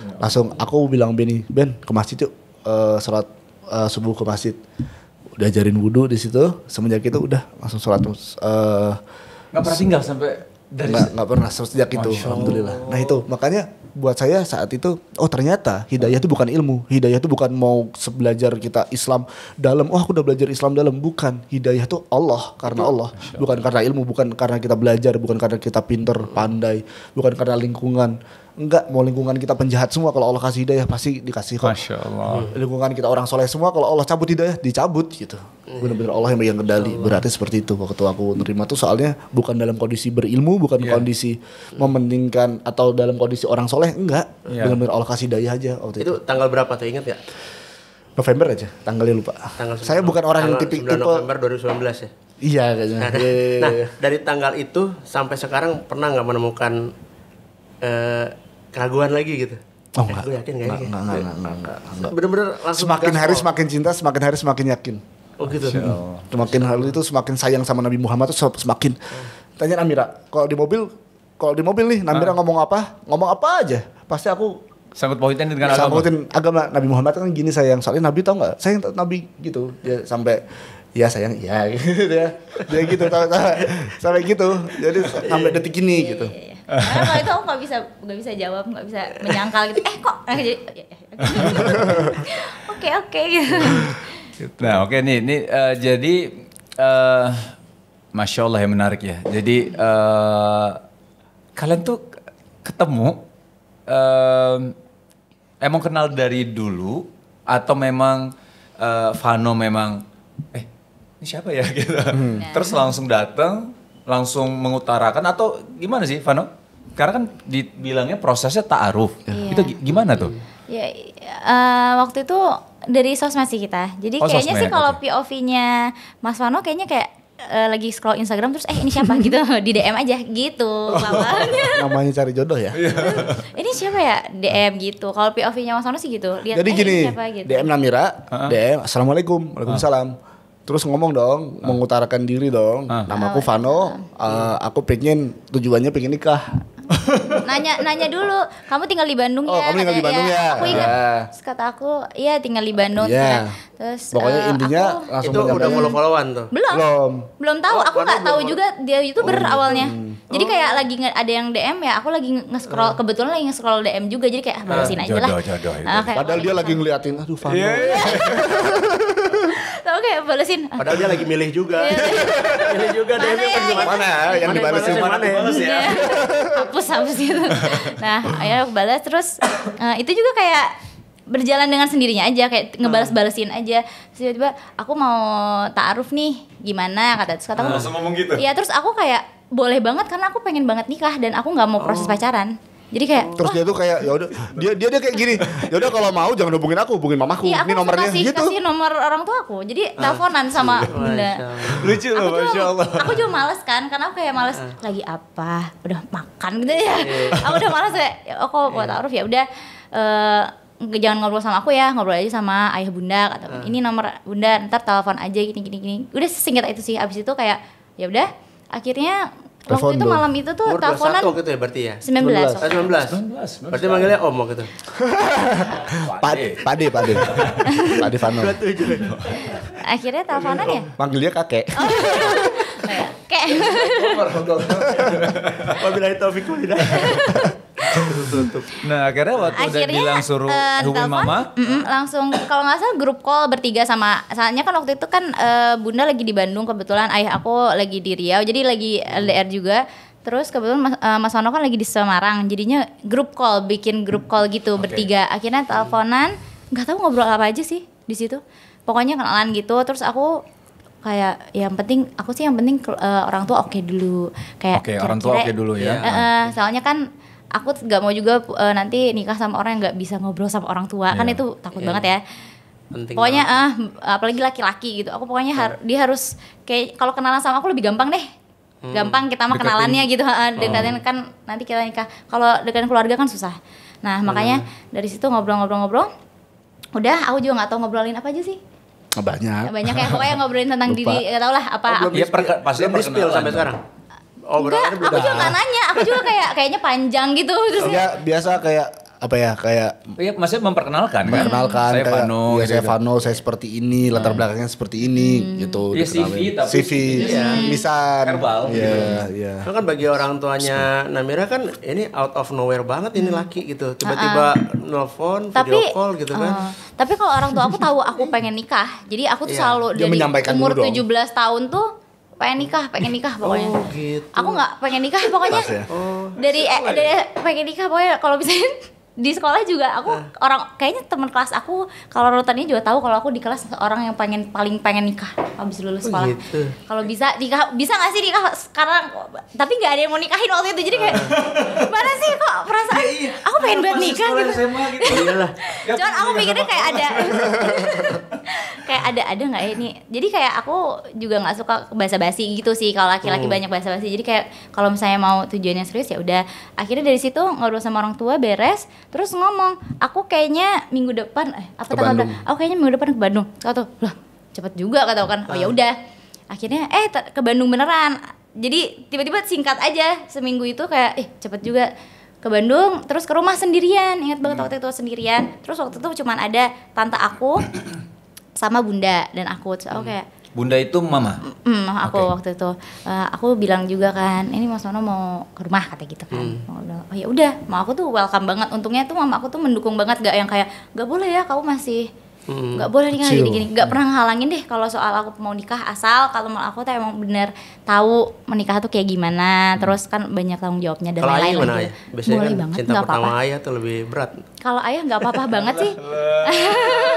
Ya. Langsung aku bilang Beni, Ben ke masjid yuk uh, eh, sholat uh, eh, subuh ke masjid. Udah ajarin wudhu di situ, semenjak itu udah langsung sholat. Uh, eh, nggak pernah tinggal sampai dari nggak, nggak pernah sejak itu, Masya alhamdulillah. Nah itu makanya buat saya saat itu oh ternyata hidayah itu bukan ilmu hidayah itu bukan mau belajar kita Islam dalam oh aku udah belajar Islam dalam bukan hidayah itu Allah karena Allah bukan karena ilmu bukan karena kita belajar bukan karena kita pinter pandai bukan karena lingkungan Enggak, mau lingkungan kita penjahat semua kalau Allah kasih hidayah pasti dikasih kok. Masya Allah. Hmm. Lingkungan kita orang soleh semua kalau Allah cabut hidayah dicabut gitu. Hmm. Benar-benar Allah yang megang kendali. Berarti seperti itu waktu aku nerima tuh soalnya bukan dalam kondisi berilmu, bukan yeah. kondisi mementingkan atau dalam kondisi orang soleh enggak. Yeah. Benar-benar Allah kasih hidayah aja waktu itu. Itu tanggal berapa tuh ingat ya? November aja, tanggalnya lupa. Tanggal saya bukan orang yang tipik tipe November 2019 ya. Iya kayaknya. Nah, yeah, yeah, yeah. nah dari tanggal itu sampai sekarang pernah nggak menemukan Eh, keraguan lagi gitu. Oh eh, enggak. Gue yakin ya? enggak, enggak, enggak, enggak, enggak, enggak, enggak. Bener-bener langsung Semakin hari oh. semakin cinta, semakin hari semakin yakin. Oh gitu. Hmm. Semakin hari itu semakin sayang sama Nabi Muhammad itu semakin. Hmm. Tanya Amira, kalau di mobil, kalau di mobil nih Namira ah. ngomong apa? Ngomong apa aja. Pasti aku Sangat poinnya dengan agama. Sangkutin agama Nabi Muhammad kan gini sayang. Soalnya Nabi tau nggak? Sayang Nabi gitu. Dia sampai ya sayang ya gitu [LAUGHS] ya. Dia gitu sampai, sampai gitu. Jadi sampai iya, iya, detik ini iya, gitu. Karena kalau itu aku nggak bisa nggak bisa jawab, nggak bisa menyangkal gitu. Eh kok? Eh, jadi ya, ya. [LAUGHS] oke oke. Gitu. Nah oke nih ini uh, eh, jadi uh, masya Allah yang menarik ya. Jadi uh, kalian tuh ketemu uh, emang kenal dari dulu atau memang uh, Vano memang eh ini siapa ya [LAUGHS] gitu. Hmm. Terus langsung datang langsung mengutarakan atau gimana sih Vano? Karena kan dibilangnya prosesnya ta'aruf. Yeah. Itu gimana tuh? Ya uh, waktu itu dari sosmed sih kita. Jadi oh, kayaknya sosmed, sih kalau okay. POV-nya Mas Vano kayaknya kayak uh, lagi scroll Instagram terus eh ini siapa [LAUGHS] gitu di DM aja gitu namanya. [LAUGHS] namanya cari jodoh ya iya. [LAUGHS] ini siapa ya DM gitu kalau POV nya Mas Vano sih gitu lihat jadi eh, gini siapa, gitu. DM Namira uh -huh. DM assalamualaikum waalaikumsalam uh -huh terus ngomong dong, uh. mengutarakan diri dong. Uh. Nama aku oh, Vano, uh, aku pengen tujuannya pengen nikah. [LAUGHS] nanya nanya dulu, kamu tinggal di Bandung oh, ya? Oh, kamu tinggal di Bandung ya? ya. Aku ingat, yeah. terus kata aku, iya tinggal di Bandung. Yeah. Iya. Ya. Terus pokoknya uh, intinya aku, langsung itu udah follow followan tuh. Belum. Belum. Belum tahu, oh, aku nggak tahu belum. juga dia youtuber oh, awalnya. Hmm. Jadi oh. kayak lagi ada yang DM ya, aku lagi nge-scroll uh. kebetulan lagi nge-scroll DM juga jadi kayak ah, aja jodoh, lah. Jodoh, jodoh, Padahal dia lagi ngeliatin aduh Fano. Iya, [LAUGHS] oke okay, balesin. Ah. Padahal dia lagi milih juga. Iya. [LAUGHS] milih juga deh mana, yang, mana mana yang dibalesin mana, mana, mana ya. hapus hapus iya. gitu. Nah, akhirnya aku balas terus uh, itu juga kayak berjalan dengan sendirinya aja kayak ngebalas-balesin aja tiba-tiba aku mau taaruf nih gimana kata terus kata aku langsung gitu iya terus aku kayak boleh banget karena aku pengen banget nikah dan aku nggak mau proses oh. pacaran jadi kayak terus dia oh. tuh kayak ya udah dia dia dia kayak gini. Ya udah kalau mau jangan hubungin aku, hubungin mamaku. Iya, ini nomornya kasih, gitu. kasih nomor orang tua aku. Jadi ah, teleponan sama Bunda. Lucu loh, masyaallah. Aku juga males kan karena aku kayak males ah. lagi apa? Udah makan gitu ya. Iya, iya. aku udah males kayak aku ya, oh, buat taruh ya udah uh, jangan ngobrol sama aku ya ngobrol aja sama ayah bunda atau uh. Ah. ini nomor bunda ntar telepon aja gini gini gini udah sesingkat itu sih abis itu kayak ya udah akhirnya Waktu itu malam itu tuh Umur teleponan gitu ya berarti ya? 19 19, oh. 19. 19. Berarti manggilnya om waktu itu [LAUGHS] Pade Pade Pade [LAUGHS] Pade Fano Akhirnya teleponan ya? Manggilnya kakek oh. [LAUGHS] kayak [LAUGHS] wabillahi Nah akhirnya waktu akhirnya, udah bilang suruh uh, hubungi mama, mm -mm, langsung kalau nggak salah grup call bertiga sama, saatnya kan waktu itu kan uh, bunda lagi di Bandung kebetulan ayah aku lagi di Riau, jadi lagi LDR juga. Terus kebetulan Mas, uh, Mas Ono kan lagi di Semarang, jadinya grup call, bikin grup call gitu okay. bertiga. Akhirnya teleponan, nggak tahu ngobrol apa aja sih di situ. Pokoknya kenalan gitu, terus aku kayak yang penting aku sih yang penting uh, orang tua oke okay dulu kayak okay, orang tua oke okay dulu ya. Uh, uh, soalnya kan aku nggak mau juga uh, nanti nikah sama orang yang nggak bisa ngobrol sama orang tua yeah. kan iya, itu takut yeah. banget ya penting pokoknya ah uh, apalagi laki-laki gitu aku pokoknya har iya. dia harus kayak kalau kenalan sama aku lebih gampang deh hmm. gampang kita mah kenalannya gitu uh, hmm. dekatin kan nanti kita nikah kalau dengan keluarga kan susah nah makanya hmm. dari situ ngobrol-ngobrol-ngobrol udah aku juga nggak tahu ngobrolin apa aja sih banyak banyak ya pokoknya ngobrolin tentang Lupa. diri ya tau lah apa oh, belum ya pasti belum dispil sampai sekarang Oh, Enggak, aku juga gak nanya. Aku juga kayak kayaknya panjang gitu. Terus ya, biasa kayak apa ya kayak Iya, maksudnya memperkenalkan. Kan? memperkenalkan Saya Vano, ya, gitu, saya gitu. saya seperti ini, iya. latar belakangnya seperti ini hmm. gitu. ya, CV tapi- CV, ya. misal Herbal, ya, gitu. ya. kan bagi orang tuanya Namira kan ini out of nowhere banget ini hmm. laki gitu. Ah, Tiba-tiba ah. nelfon, tapi video call gitu kan kan. tapi kalau orang tua aku tahu aku pengen nikah jadi aku tuh ya. selalu Dia dari umur tujuh dong. tahun tuh pengen nikah pengen nikah pokoknya Oh, gitu. aku nggak pengen nikah pokoknya ya. Oh, dari eh, dari ya. pengen nikah pokoknya kalau bisa di sekolah juga aku uh. orang kayaknya teman kelas aku kalau rutannya juga tahu kalau aku di kelas orang yang pengen paling pengen nikah habis lulus oh, sekolah. gitu. Kalau bisa nikah bisa nggak sih nikah sekarang? Tapi nggak ada yang mau nikahin waktu itu jadi kayak uh. mana sih kok perasaan ya, iya. aku pengen buat nikah gitu. SMA gitu. [LAUGHS] Oh, iyalah. Cuman aku mikirnya kayak ada [LAUGHS] kayak ada ada nggak ya ini. Jadi kayak aku juga nggak suka basa-basi gitu sih kalau laki-laki oh. banyak basa-basi. Jadi kayak kalau misalnya mau tujuannya serius ya udah akhirnya dari situ ngobrol sama orang tua beres terus ngomong aku kayaknya minggu depan eh apa tanggal berapa aku kayaknya minggu depan ke Bandung kata lah cepet juga kata kan oh ya ah. udah akhirnya eh ke Bandung beneran jadi tiba-tiba singkat aja seminggu itu kayak eh cepet juga ke Bandung terus ke rumah sendirian ingat banget waktu itu sendirian terus waktu itu cuma ada tante aku sama bunda dan aku oke aku Bunda itu mama. Mm, mm aku okay. waktu itu uh, aku bilang juga kan, ini Mas Nono mau ke rumah kata gitu kan. Mm. Oh ya udah, mau aku tuh welcome banget. Untungnya tuh mama aku tuh mendukung banget gak yang kayak gak boleh ya kamu masih mm. gak boleh nikah gini-gini. Gak pernah ngehalangin deh kalau soal aku mau nikah asal kalau mau aku tuh emang bener tahu menikah tuh kayak gimana. Mm. Terus kan banyak tanggung jawabnya dan lain-lain. Kalau gitu. ayah Biasanya boleh kan banget, cinta gak pertama apa -apa. ayah tuh lebih berat. Kalau ayah gak apa-apa banget sih. [LAUGHS] [LAUGHS]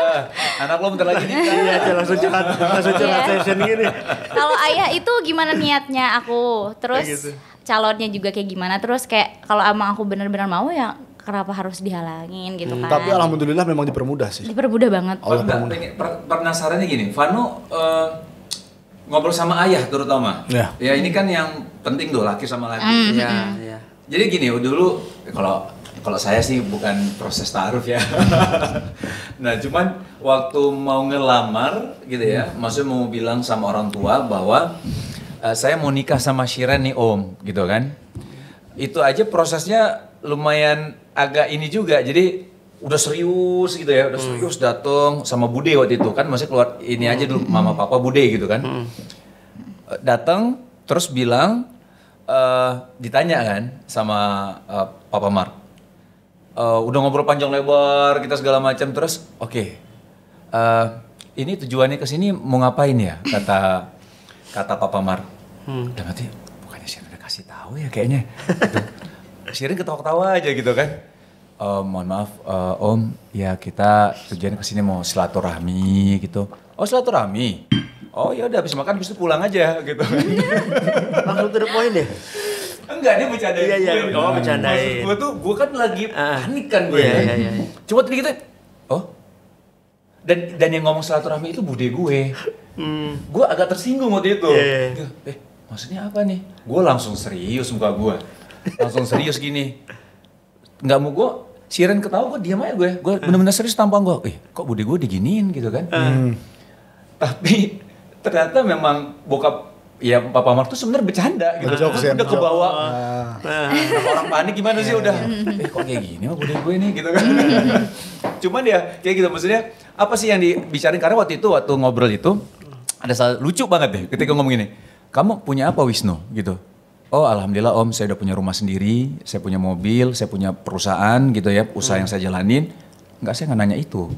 anak lo bentar lagi iya, nikah. Iya, aja, iya, langsung curhat, langsung curhat iya. session gini. Kalau ayah itu gimana niatnya aku, terus gitu. calonnya juga kayak gimana, terus kayak kalau emang aku benar-benar mau ya kenapa harus dihalangin gitu hmm, kan. Tapi alhamdulillah memang dipermudah sih. Dipermudah banget. Oh, enggak, pengen, per, penasarannya gini, Vano uh, ngobrol sama ayah terutama. Ya. ya ini kan yang penting tuh laki sama laki. Mm. Ya. Jadi gini, dulu kalau kalau saya sih bukan proses taruh ya. [LAUGHS] nah, cuman waktu mau ngelamar gitu ya, hmm. maksudnya mau bilang sama orang tua bahwa uh, saya mau nikah sama Shiren nih Om, gitu kan. Itu aja prosesnya lumayan agak ini juga. Jadi udah serius gitu ya, udah hmm. serius datang sama Bude waktu itu kan masih keluar ini aja dulu hmm. mama papa Bude gitu kan. Hmm. Eh, datang terus bilang uh, ditanya kan sama uh, Papa Mark uh, udah ngobrol panjang lebar kita segala macam terus oke okay, uh, eh, ini tujuannya ke sini mau ngapain ya kata kata Papa Mar hmm. dan bukannya sih udah kasih tahu ya kayaknya sih gitu. Sirin ketawa-ketawa aja gitu kan uh, mohon maaf uh, Om ya kita tujuannya ke sini mau silaturahmi gitu oh silaturahmi oh ya udah habis makan habis itu pulang aja gitu langsung to the point deh ya? Enggak, dia bercandain. Iya, iya. Oh, bercandain. Gue tuh, gue kan lagi ah. panik kan gue. Iya, ya. iya, iya. Cuma tadi gitu, oh? Dan dan yang ngomong silaturahmi itu bude gue. Hmm. Gue agak tersinggung waktu itu. Yeah. iya. iya. Eh, maksudnya apa nih? Gue langsung serius muka gue. Langsung serius gini. Enggak mau gue Siren ketawa gue diam aja gue. Gue bener-bener serius tampang gue. Eh, kok bude gue diginiin gitu kan? Hmm. Tapi ternyata memang bokap ya Papa Mark tuh sebenarnya bercanda gitu. Jokes, udah kebawa. Nah, nah orang panik gimana sih udah. Nah. Eh kok kayak gini mah budaya gue nih gitu kan. Cuman ya kayak gitu maksudnya apa sih yang dibicarain karena waktu itu waktu ngobrol itu ada salah, lucu banget deh ketika ngomong gini. Kamu punya apa Wisnu gitu. Oh alhamdulillah om saya udah punya rumah sendiri, saya punya mobil, saya punya perusahaan gitu ya, usaha hmm. yang saya jalanin. Enggak saya nggak nanya itu.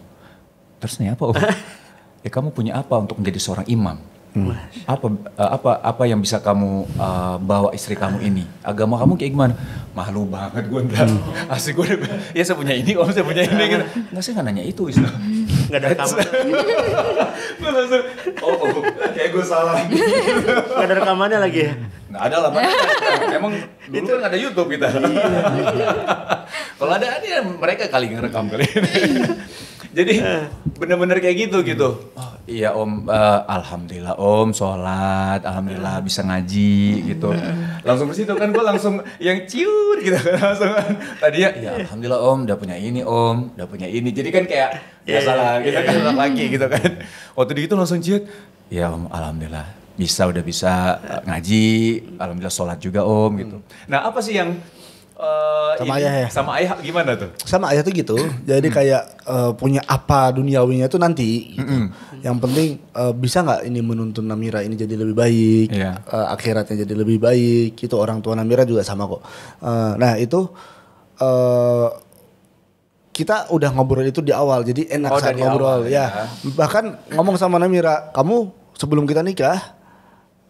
Terus nih apa om? [LAUGHS] ya kamu punya apa untuk menjadi seorang imam? Hmm. Apa eh, apa apa yang bisa kamu uh, bawa istri kamu ini? Agama kamu kayak gimana? Malu banget gue ntar. Hmm. Asik gue ya saya punya ini, om saya punya ini gitu. nggak saya nggak nanya itu istri. nggak ada rekaman. gue langsung oh, oh kayak gue salah. nggak ada rekamannya lagi ya? Nggak ada lah. Emang dulu kan ada YouTube kita. Iya. Kalau ada ada mereka kali ngerekam kali ini. Jadi eh. bener-bener kayak gitu hmm. gitu. Oh, iya om, uh, alhamdulillah om sholat, alhamdulillah eh. bisa ngaji gitu. Langsung ke situ kan gue langsung yang ciut gitu kan [LAUGHS] langsung kan. Tadinya ya alhamdulillah om, udah punya ini om, udah punya ini. Jadi kan kayak nggak yeah, gitu yeah, kan yeah. lagi gitu kan. Waktu di itu langsung ciut. Ya om, alhamdulillah bisa udah bisa ngaji, alhamdulillah sholat juga om gitu. Hmm. Nah apa sih yang uh, sama ini, ayah ya. Sama ayah gimana tuh? Sama ayah tuh gitu. Jadi hmm. kayak uh, punya apa duniawinya tuh nanti. Gitu. Hmm, hmm. Yang penting uh, bisa nggak ini menuntun Namira ini jadi lebih baik, yeah. Iya. uh, akhiratnya jadi lebih baik. Itu orang tua Namira juga sama kok. Uh, nah itu uh, kita udah ngobrol itu di awal, jadi enak oh, saat ngobrol awal, ya. ya. Bahkan ngomong sama Namira, kamu sebelum kita nikah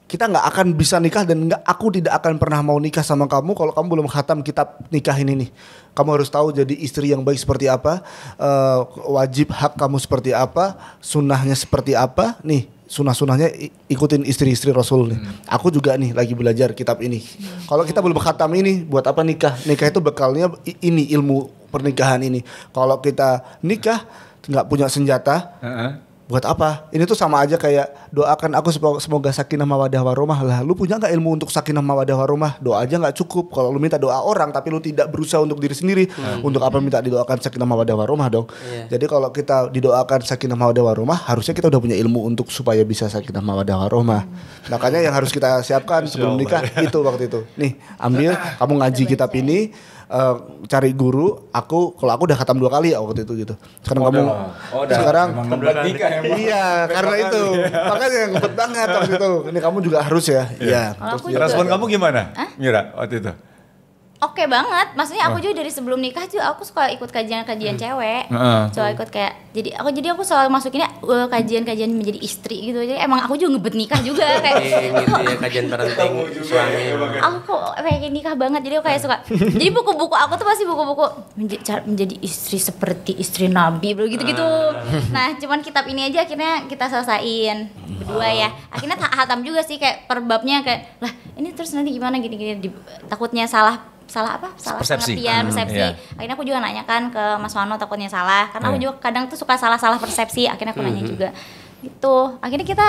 kita nggak akan bisa nikah dan nggak aku tidak akan pernah mau nikah sama kamu kalau kamu belum khatam kitab nikah ini nih. Kamu harus tahu jadi istri yang baik seperti apa, uh, wajib hak kamu seperti apa, sunnahnya seperti apa. Nih sunnah sunahnya ikutin istri-istri Rasul nih. Hmm. Aku juga nih lagi belajar kitab ini. Hmm. Kalau kita belum khatam ini, buat apa nikah? Nikah itu bekalnya ini ilmu pernikahan ini. Kalau kita nikah nggak punya senjata. Uh -huh buat apa? Ini tuh sama aja kayak doakan aku semoga sakinah mawadah waromah lah. Lu punya nggak ilmu untuk sakinah mawadah waromah? Doa aja nggak cukup. Kalau lu minta doa orang tapi lu tidak berusaha untuk diri sendiri, hmm. untuk apa minta didoakan sakinah mawadah waromah dong? Yeah. Jadi kalau kita didoakan sakinah mawadah waromah, harusnya kita udah punya ilmu untuk supaya bisa sakinah mawadah waromah. Hmm. Makanya yang harus kita siapkan sebelum nikah itu waktu itu. Nih, ambil kamu ngaji kitab ini uh, cari guru aku kalau aku udah khatam dua kali ya waktu itu gitu sekarang oh, kamu Oh, udah. sekarang emang iya karena itu ya. makanya ngebet banget waktu itu ini kamu juga harus ya iya, iya. ya. ya. respon kamu gimana Hah? Mira waktu itu oke okay banget. Maksudnya aku oh. juga dari sebelum nikah juga aku suka ikut kajian-kajian hmm. cewek. Uh. Suka ikut kayak jadi aku jadi aku selalu masukinnya uh, kajian-kajian menjadi istri gitu. Jadi emang aku juga ngebet nikah juga [LAUGHS] kayak iya, iya, gitu ya kajian parenting suami. Ya, ya? Aku pengen nikah banget. Jadi aku kayak suka. jadi buku-buku aku tuh pasti buku-buku menjadi, menjadi istri seperti istri nabi begitu-gitu. Uh. Ah. Nah, cuman kitab ini aja akhirnya kita selesaiin berdua ya. Akhirnya hatam juga sih kayak perbabnya kayak lah ini terus nanti gimana gini-gini takutnya salah salah apa salah persepsi. pengertian hmm, persepsi yeah. akhirnya aku juga nanya kan ke Mas Wano takutnya salah karena yeah. aku iya. juga kadang tuh suka salah-salah persepsi akhirnya aku mm -hmm. nanya juga gitu akhirnya kita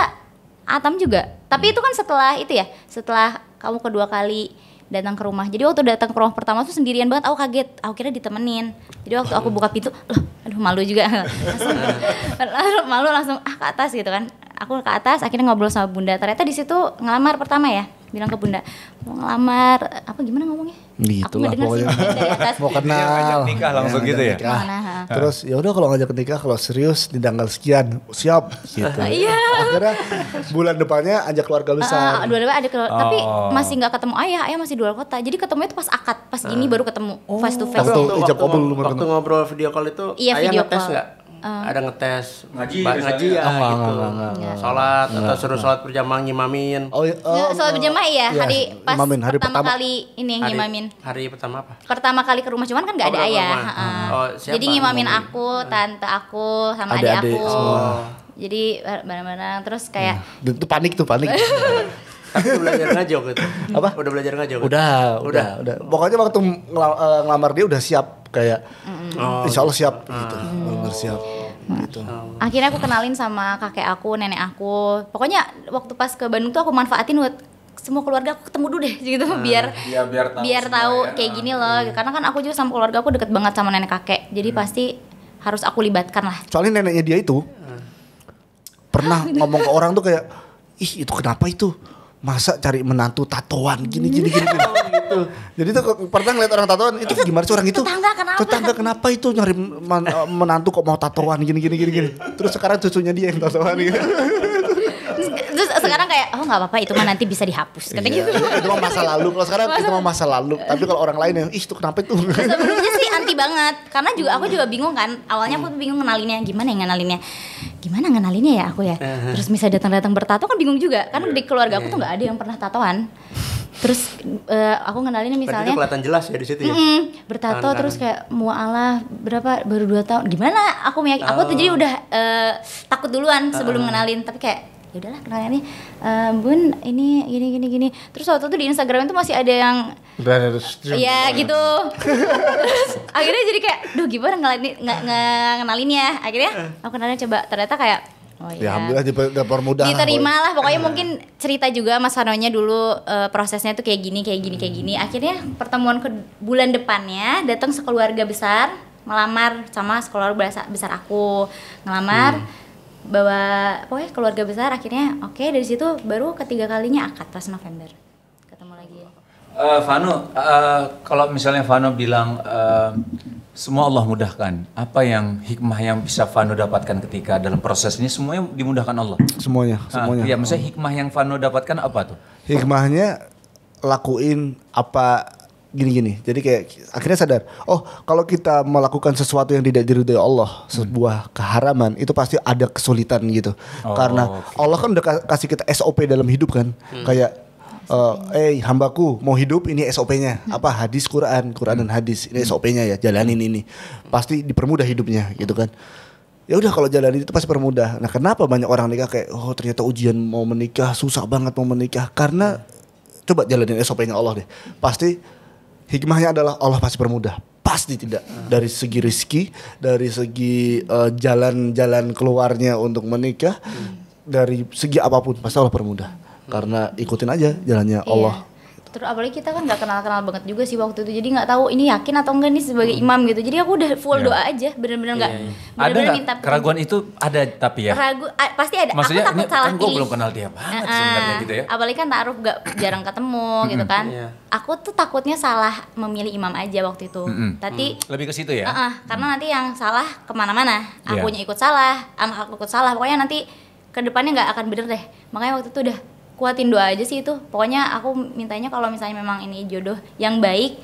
Atam juga tapi itu kan setelah itu ya setelah kamu kedua kali datang ke rumah. Jadi waktu datang ke rumah pertama tuh sendirian banget, aku kaget. Aku kira ditemenin. Jadi waktu aku buka pintu, loh, aduh malu juga. langsung, [LAUGHS] malu langsung ah ke atas gitu kan. Aku ke atas, akhirnya ngobrol sama bunda. Ternyata di situ ngelamar pertama ya bilang ke bunda mau ngelamar apa gimana ngomongnya gitu aku lah pokoknya sih, [LAUGHS] mau kenal ya, nikah langsung ya, gitu ya nikah. terus ya udah kalau ngajak nikah kalau serius di tanggal sekian siap gitu, gitu. [LAUGHS] iya akhirnya bulan depannya ajak keluarga besar uh, bulan depan ada keluarga oh. tapi masih nggak ketemu ayah ayah masih di luar kota jadi ketemunya itu pas akad pas gini uh. baru ketemu oh. face to face waktu, waktu, waktu, waktu ngobrol video call itu iya, ayah video ngetes nggak uh. ada ngetes ngaji ba ngaji ya oh, enggak, gitu enggak, enggak, enggak, salat enggak, iya. atau suruh iya. salat berjamaah ngimamin oh, iya, oh enggak, salat berjamaah ya iya, hari pas imamin, hari pertama, pertama kali ini hari, ngimamin hari, pertama apa pertama kali ke rumah cuman kan nggak oh, ada ayah uh, oh, siapa? jadi ngimamin aku ah. tante aku sama adik, adik aku oh. jadi bareng-bareng terus kayak ya. itu panik tuh panik [LAUGHS] Tapi udah belajar ngajok gitu. Apa? Udah belajar ngajok. Udah, udah, udah. Pokoknya waktu eh, ngelamar dia udah siap kayak oh, Insya Allah siap oh. gitu, uh, mm. benar mm. Gitu. Oh. Akhirnya aku kenalin sama kakek aku, nenek aku. Pokoknya waktu pas ke Bandung tuh aku manfaatin buat semua keluarga aku ketemu dulu deh [LAUGHS] gitu uh, biar ya, biar tahu, biar tahu ya. kayak gini ah, loh iya. karena kan aku juga sama keluarga aku deket banget sama nenek kakek jadi hmm. pasti harus aku libatkan lah soalnya neneknya dia itu hmm. pernah [LAUGHS] ngomong ke orang tuh kayak ih itu kenapa itu masa cari menantu tatoan gini gini gini, gini. [LAUGHS] Oh, gitu. Jadi tuh pernah ngeliat orang tatoan itu gimana sih orang itu? Tetangga kenapa? itu nyari eh, menantu kok mau tatoan gini gini gini gini. Terus sekarang cucunya dia yang tatoan gitu. Terus sekarang kayak oh nggak apa-apa itu mah nanti bisa dihapus kata iya. itu mah masa lalu. Kalau sekarang itu mah masa lalu. Tapi kalau orang lain yang ih itu kenapa itu? Sebenarnya sih anti banget. Karena juga aku juga hmm. bingung kan. Awalnya aku hmm. bingung kenalinnya gimana yang kenalinnya gimana ngenalinnya ya aku ya. Terus misalnya datang-datang bertato kan bingung juga. kan iya. di keluarga aku tuh iya. nggak ada yang pernah tatoan terus uh, aku kenalin misalnya Tadi itu kelihatan jelas ya di situ ya mm bertato Tangan. terus kayak mualah berapa baru dua tahun gimana aku meyakinkan oh. aku tuh oh. jadi udah uh, takut duluan sebelum uh. ngenalin tapi kayak ya udahlah kenalnya nih eh, uh, bun ini gini gini gini terus waktu itu di Instagram itu masih ada yang iya gitu terus akhirnya jadi kayak duh gimana ngelalin, ng ng ngenalinnya akhirnya aku kenalnya coba ternyata kayak Oh, Ya iya. alhamdulillah dipermudah. Diterima lah pokoknya iya. mungkin cerita juga Mas Hanonya dulu uh, prosesnya tuh kayak gini kayak gini kayak gini. Hmm. Akhirnya pertemuan ke bulan depannya datang sekeluarga besar melamar sama sekeluarga besar aku ngelamar hmm. bawa pokoknya keluarga besar akhirnya oke okay, dari situ baru ketiga kalinya akad pas November ketemu lagi. Uh, Vano, uh, kalau misalnya Vano bilang uh, semua Allah mudahkan. Apa yang hikmah yang bisa Fano dapatkan ketika dalam proses ini semuanya dimudahkan Allah. Semuanya, semuanya. Iya, maksudnya hikmah yang Fano dapatkan apa tuh? Hikmahnya lakuin apa gini-gini. Jadi kayak akhirnya sadar, oh kalau kita melakukan sesuatu yang tidak diridhoi Allah, hmm. sebuah hmm. keharaman itu pasti ada kesulitan gitu. Oh, Karena okay. Allah kan udah kasih kita SOP dalam hidup kan. Hmm. Kayak uh, eh hambaku mau hidup ini SOP-nya hmm. apa hadis Quran Quran dan hadis ini hmm. SOP-nya ya jalanin ini pasti dipermudah hidupnya gitu kan ya udah kalau jalanin itu pasti permudah nah kenapa banyak orang nikah kayak oh ternyata ujian mau menikah susah banget mau menikah karena coba jalanin SOP-nya Allah deh pasti hikmahnya adalah Allah pasti permudah pasti tidak dari segi rizki dari segi eh, jalan-jalan uh, keluarnya untuk menikah hmm. dari segi apapun pasti Allah permudah karena ikutin aja jalannya iya. Allah terus apalagi kita kan nggak kenal-kenal banget juga sih waktu itu jadi nggak tahu ini yakin atau enggak nih sebagai hmm. imam gitu jadi aku udah full yeah. doa aja benar-benar nggak yeah, yeah. bener ada minta keraguan itu ada tapi ya ragu pasti ada maksudnya aku takut ini, kan salah kan gue belum kenal dia banget uh -uh. sebenarnya gitu ya apalagi kan taruh nggak [COUGHS] jarang ketemu gitu hmm, kan yeah. aku tuh takutnya salah memilih imam aja waktu itu mm -hmm. tapi hmm. lebih ke situ ya uh -uh, karena mm. nanti yang salah kemana-mana akunya yeah. ikut salah anak aku ikut salah pokoknya nanti kedepannya nggak akan bener deh makanya waktu itu udah kuatin doa aja sih itu pokoknya aku mintanya kalau misalnya memang ini jodoh yang baik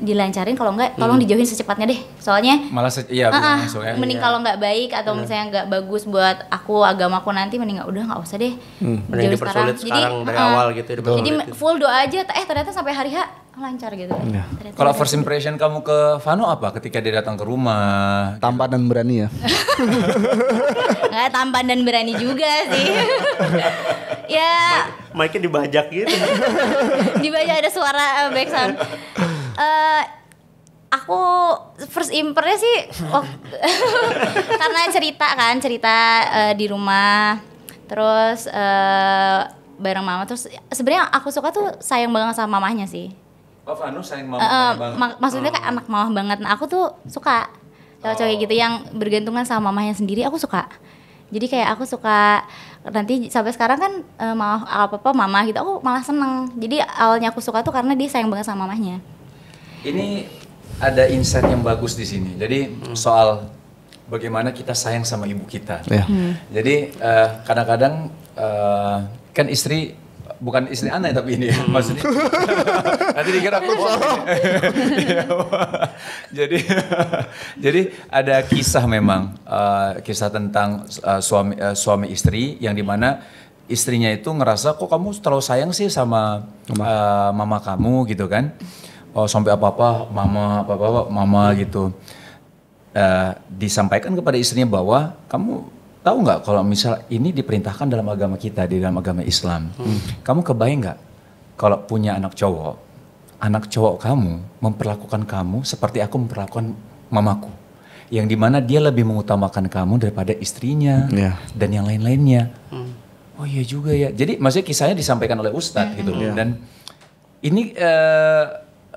dilancarin kalau enggak tolong hmm. dijauhin secepatnya deh soalnya malah se iya uh -uh, ya mending iya. kalau enggak baik atau misalnya enggak bagus buat aku agama aku nanti mending enggak udah enggak usah deh hmm. jauh sekarang. sekarang jadi dari uh, awal gitu betul. jadi full doa aja eh ternyata sampai hari H lancar gitu ya. kalau first gitu. impression kamu ke Vano apa ketika dia datang ke rumah tampan dan berani ya [LAUGHS] nggak tampan dan berani juga sih [LAUGHS] ya Mike-nya dibajak gitu [LAUGHS] dibajak ada suara uh, eh, back sound uh, aku first impernya sih oh, [LAUGHS] karena cerita kan cerita uh, di rumah terus uh, bareng mama terus sebenarnya aku suka tuh sayang banget sama mamahnya sih oh Vanu sayang mama uh, banget mak maksudnya kayak oh. anak mama banget nah aku tuh suka cowok-cowok gitu oh. yang bergantungan sama mamahnya sendiri aku suka jadi kayak aku suka nanti sampai sekarang kan uh, mau apa apa mama gitu aku malah seneng jadi awalnya aku suka tuh karena dia sayang banget sama mamahnya ini ada insight yang bagus di sini. Jadi hmm. soal bagaimana kita sayang sama ibu kita. Ya. Hmm. Jadi eh, kadang-kadang uh, kan istri bukan istri aneh tapi ini ya hmm. maksudnya [LAUGHS] nanti dikira aku bohong [LAUGHS] jadi jadi ada kisah memang uh, kisah tentang uh, suami uh, suami istri yang dimana istrinya itu ngerasa kok kamu terlalu sayang sih sama uh, mama kamu gitu kan oh, sampai apa apa mama apa apa mama gitu uh, disampaikan kepada istrinya bahwa kamu tahu nggak kalau misal ini diperintahkan dalam agama kita di dalam agama Islam hmm. kamu kebayang nggak kalau punya anak cowok anak cowok kamu memperlakukan kamu seperti aku memperlakukan mamaku yang dimana dia lebih mengutamakan kamu daripada istrinya yeah. dan yang lain-lainnya hmm. oh iya juga ya jadi maksudnya kisahnya disampaikan oleh Ustadz hmm. gitu yeah. Ya. dan ini eh,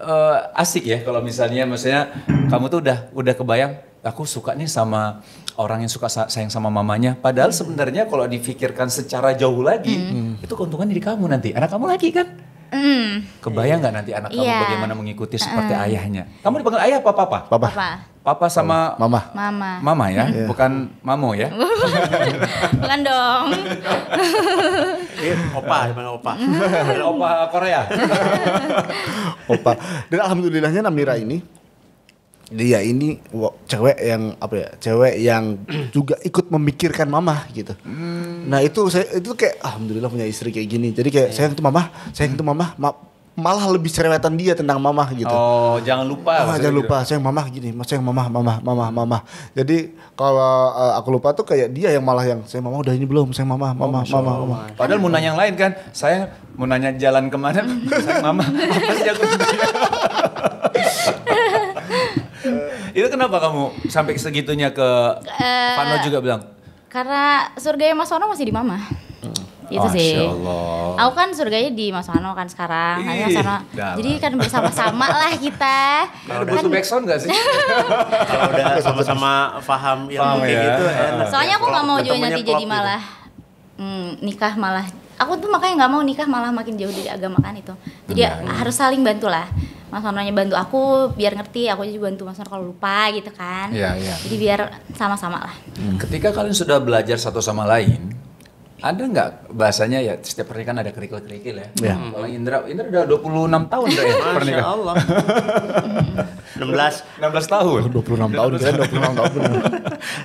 uh, asik ya kalau misalnya maksudnya kamu tuh udah udah kebayang aku suka nih sama orang yang suka sayang sama mamanya. Padahal hmm. sebenarnya kalau dipikirkan secara jauh lagi, hmm. itu keuntungan diri kamu nanti. Anak kamu lagi kan? Mm. Kebayang nggak nanti anak yeah. kamu iya. bagaimana mengikuti seperti mm. ayahnya? Kamu dipanggil ayah apa papa? Papa. papa. Papa sama oh, mama. Mama. Mama ya, yeah. bukan mamo ya. bukan [LAUGHS] dong. opa, gimana opa? opa Korea. [LAUGHS] opa. Dan alhamdulillahnya Namira ini dia ini cewek yang apa ya? Cewek yang juga ikut memikirkan mama gitu. Hmm. Nah, itu saya itu kayak alhamdulillah punya istri kayak gini. Jadi kayak yeah. sayang tuh mama, sayang tuh mama, ma malah lebih cerewetan dia tentang mamah gitu. Oh, jangan lupa. Ah, jangan gitu. lupa, sayang mamah gini, sayang mamah, mamah, mamah, mamah. Jadi kalau uh, aku lupa tuh kayak dia yang malah yang saya mamah udah ini belum, saya mamah, mamah, oh, mamah, mamah. Padahal mau nanya yang lain kan, saya mau nanya jalan kemana, [LAUGHS] sayang mamah, apa sih aku [LAUGHS] Itu kenapa kamu sampai segitunya ke uh, juga bilang? Karena surga Mas Sono masih di mama. Hmm. Itu sih. Allah. Aku kan surganya di Mas Ano kan sekarang. Nah, Ih, Mas Jadi kan bersama-sama lah kita. Kalau udah kan, backsound gak sih? [LAUGHS] Kalau udah sama-sama paham yang paham ya. gitu enak. Iya, Soalnya aku gak mau juga nanti jadi malah hmm, nikah malah aku tuh makanya gak mau nikah malah makin jauh dari agama kan itu jadi hmm. harus saling bantu lah Mas Ano bantu aku biar ngerti aku juga bantu Mas Ano kalau lupa gitu kan ya, ya. jadi biar sama-sama lah hmm. ketika kalian sudah belajar satu sama lain ada nggak bahasanya ya setiap pernikahan ada kerikil-kerikil ya. ya. Hmm. Kalau Indra, Indra udah 26 tahun udah ya pernikahan. Masya Allah. 16 [LAUGHS] 16 tahun. Oh, puluh 26 tahun puluh 26 tahun.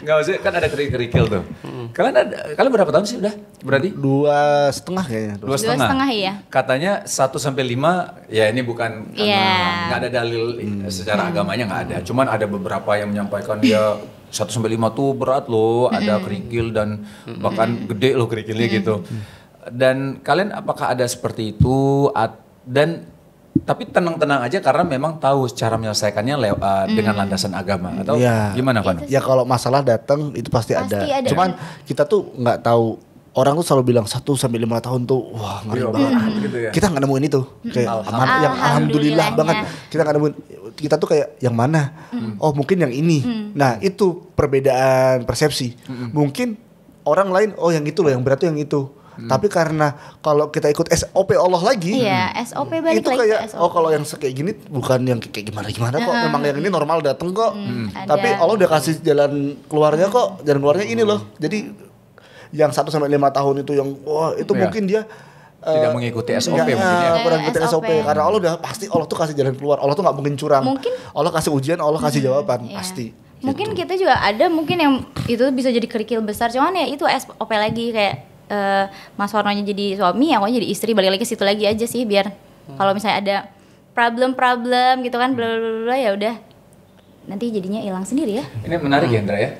Enggak maksudnya kan ada kerikil-kerikil tuh. Hmm. Kalian ada kalian berapa tahun sih udah? Berarti dua setengah kayaknya. Dua, dua setengah. setengah ya. Katanya satu sampai lima, ya ini bukan iya. karena nggak ada dalil hmm. secara hmm. agamanya nggak ada. Cuman ada beberapa yang menyampaikan dia [LAUGHS] 1 sampai lima tuh berat loh, ada kerikil dan bahkan gede loh kerikilnya gitu. Dan kalian apakah ada seperti itu at, dan tapi tenang-tenang aja karena memang tahu cara menyelesaikannya lew, uh, eh, hmm. dengan landasan agama atau iya. ya. gimana Pak? Ya kalau masalah datang itu pasti, pasti ada. ada. Cuman iya. kita tuh nggak tahu orang tuh selalu bilang satu sampai lima tahun tuh wah ngeri iya, banget. Gitu ya. Kita nggak nemuin itu. Kayak aman, yang alhamdulillah banget. Kita nggak nemuin. Kita tuh kayak yang mana? Mm. Oh mungkin yang ini. Mm. Nah itu perbedaan persepsi. Mm Mungkin orang lain oh yang itu loh yang berat tuh yang itu. Hmm. Tapi karena kalau kita ikut SOP Allah lagi, iya, mm. SOP balik itu kayak SOP. oh kalau yang kayak gini bukan yang kayak gimana gimana kok, memang yang ini normal dateng kok. Hmm. Tapi Allah udah kasih jalan keluarnya kok, jalan keluarnya ini loh. Jadi yang satu sampai lima tahun itu yang wah itu ya. mungkin dia tidak eh, mengikuti SOP ya, mungkin ya. Kurang mengikuti SOP. SOP karena Allah udah pasti Allah tuh kasih jalan keluar. Allah tuh nggak mungkin curang. Mungkin Allah kasih ujian, Allah kasih hmm, jawaban iya. pasti. Mungkin gitu. kita juga ada mungkin yang itu bisa jadi kerikil besar. Cuman ya itu SOP lagi kayak uh, Mas Warnonya jadi suami, aku ya jadi istri balik lagi ke situ lagi aja sih biar hmm. kalau misalnya ada problem-problem gitu kan bla bla bla ya udah nanti jadinya hilang sendiri ya. Ini menarik ya Indra ya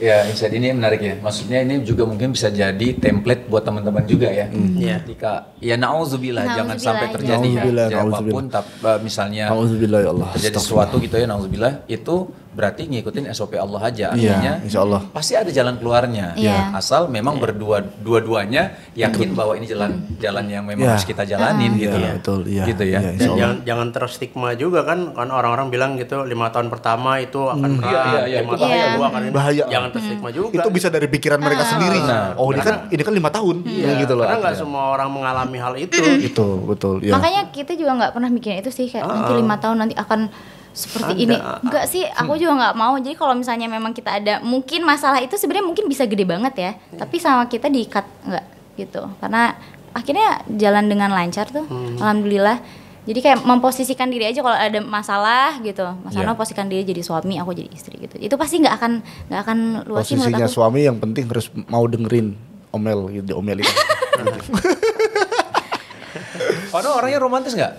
Ya, insight ini menarik ya. Maksudnya ini juga mungkin bisa jadi template buat teman-teman juga ya. Mm. Yeah. Ketika ya nauzubillah jangan sampai iya. terjadi ya. Apapun tap, eh, misalnya nauzubillah ya Allah. Terjadi sesuatu gitu ya nauzubillah itu berarti ngikutin SOP Allah aja iya, artinya ya, insya Allah. pasti ada jalan keluarnya ya. asal memang yeah. berdua dua-duanya yakin betul. bahwa ini jalan jalan yang memang ya. harus kita jalanin ya, gitu yeah, ya betul, ya. gitu ya ya dan jangan, jangan terstigma juga kan kan orang-orang bilang gitu lima tahun pertama itu akan hmm. berat ya, ya, lima yeah. ya. dua akan bahaya jangan terstigma hmm. juga itu bisa gitu. dari pikiran mereka ah. sendiri nah, oh ini kan ini kan lima tahun ya, gitu loh karena nggak semua orang mengalami hal itu itu betul ya. makanya kita juga nggak pernah mikirin itu sih kayak uh. nanti ah. lima tahun nanti akan seperti ada. ini enggak sih aku hmm. juga nggak mau jadi kalau misalnya memang kita ada mungkin masalah itu sebenarnya mungkin bisa gede banget ya hmm. tapi sama kita diikat enggak gitu karena akhirnya jalan dengan lancar tuh hmm. alhamdulillah jadi kayak memposisikan diri aja kalau ada masalah gitu masalah iya. yeah. posisikan diri jadi suami aku jadi istri gitu itu pasti nggak akan nggak akan luasin posisinya aku. suami yang penting harus mau dengerin omel gitu omelin. [LAUGHS] gitu. orangnya romantis nggak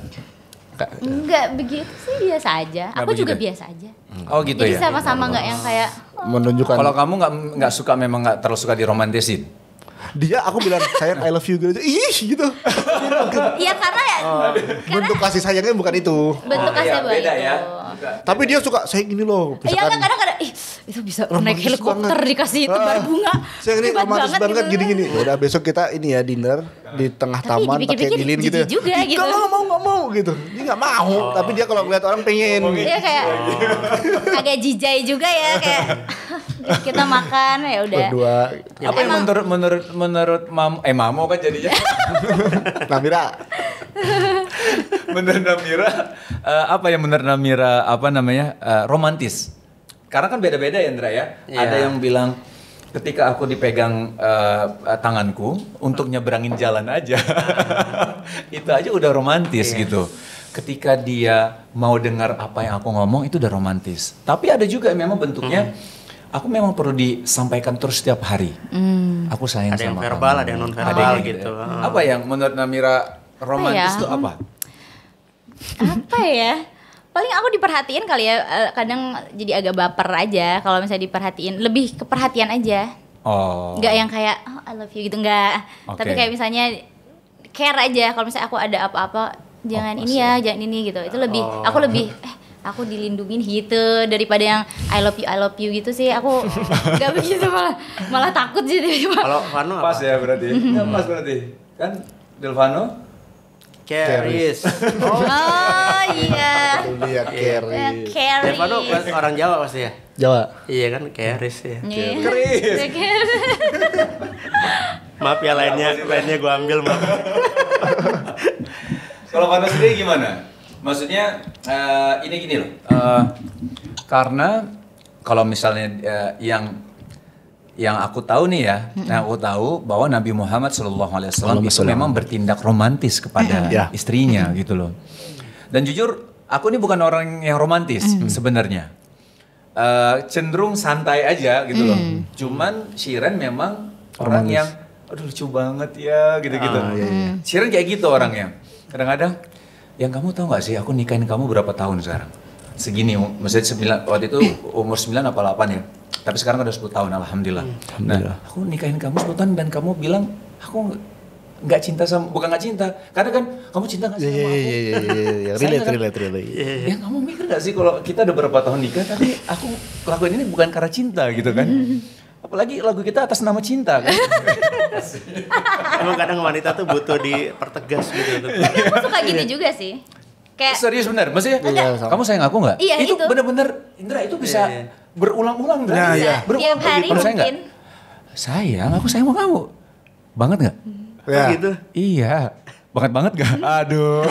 Enggak begitu sih biasa aja. Gak aku begitu. juga biasa aja. Oh gitu Jadi ya. Jadi sama-sama nggak yang kayak oh. menunjukkan. Kalau kamu nggak nggak suka memang nggak terlalu suka diromantisin. Dia aku bilang sayang I love you gitu. Ih gitu. Iya karena ya oh. bentuk kasih sayangnya bukan itu. Bentuk ah, kasih oh, iya, beda itu. ya. Tapi dia suka saya gini loh. Iya kadang-kadang ih itu bisa romantis naik helikopter banget. dikasih tebar ah. bunga. Saya ini romantis banget, banget gitu. gini-gini. Udah besok kita ini ya dinner di tengah tapi taman pakai lilin gitu. Ya. Juga, gitu. Kalau mau nggak mau gitu. Dia nggak mau, oh. tapi dia kalau ngeliat orang pengen. Oh, gitu. Dia kayak oh. agak jijai juga ya kayak kita makan ya udah. Berdua. Gitu. Apa yang menurut menurut menurut mam eh mamo kan jadinya. [LAUGHS] Namira. menurut Namira uh, apa yang menurut Namira apa namanya uh, romantis? karena kan beda-beda ya Indra ya. Yeah. Ada yang bilang ketika aku dipegang uh, tanganku untuk nyeberangin jalan aja. [LAUGHS] itu aja udah romantis yeah. gitu. Ketika dia mau dengar apa yang aku ngomong itu udah romantis. Tapi ada juga memang bentuknya mm. Aku memang perlu disampaikan terus setiap hari. Mm. Aku sayang ada sama Ada yang verbal, ada yang non verbal ada yang gitu. gitu. Apa yang menurut Namira ya? romantis itu ya? apa? Apa ya? paling aku diperhatiin kali ya eh, kadang jadi agak baper aja kalau misalnya diperhatiin lebih keperhatian aja oh nggak yang kayak oh, I love you gitu nggak okay. tapi kayak misalnya care aja kalau misalnya aku ada apa-apa jangan oh, ini ya jangan ini gitu itu lebih oh. aku lebih eh, aku dilindungin gitu daripada yang I love you I love you gitu sih aku [LAUGHS] nggak begitu malah malah takut jadi kalau Fano pas ya berarti nggak pas berarti kan Delvano Caris. [LAUGHS] Oh, oh iya. Lihat Caris. Iya. Caris. Eh, Devano orang Jawa pasti ya? Jawa. Iya kan Caris ya. Caris. Iya. Iya, maaf ya lainnya lainnya gue ambil maaf. Kalau Vano sendiri gimana? Maksudnya uh, ini gini loh. Uh, karena kalau misalnya uh, yang yang aku tahu nih ya, mm-hmm. yang aku tahu bahwa Nabi Muhammad Alaihi Wasallam itu memang bertindak romantis kepada mm-hmm. istrinya mm-hmm. gitu loh. Dan jujur, aku ini bukan orang yang romantis mm-hmm. sebenarnya. Uh, cenderung santai aja gitu mm loh. Cuman Shiren memang romantis. orang yang aduh lucu banget ya gitu-gitu. Ah, iya. iya. Shiren kayak gitu orangnya. Kadang-kadang, yang kamu tahu nggak sih aku nikahin kamu berapa tahun sekarang? Segini, maksudnya 9, waktu itu umur 9 apa 8 ya? Tapi sekarang udah 10 tahun alhamdulillah. Hmm. Nah, alhamdulillah. Nah, aku nikahin kamu 10 tahun dan kamu bilang aku nggak cinta sama bukan nggak cinta karena kan kamu cinta nggak sama iya, iya, aku iya iya iya yeah. Iya. Kan? relate, relate relate ya kamu mikir nggak sih kalau kita udah berapa tahun nikah tapi aku lakuin ini bukan karena cinta gitu kan [LAUGHS] apalagi lagu kita atas nama cinta kan [LAUGHS] emang kadang wanita tuh butuh dipertegas gitu tapi aku suka gini juga sih kayak serius bener maksudnya iya, kamu sayang aku nggak iya, itu, itu bener-bener Indra itu bisa iya, iya berulang-ulang nggak? Nah, ya. Ber Tiap hari mungkin. Saya gak? Sayang, aku sayang sama kamu. Banget nggak? Hmm. Ya. Oh gitu? Iya. Banget banget gak? [LAUGHS] Aduh.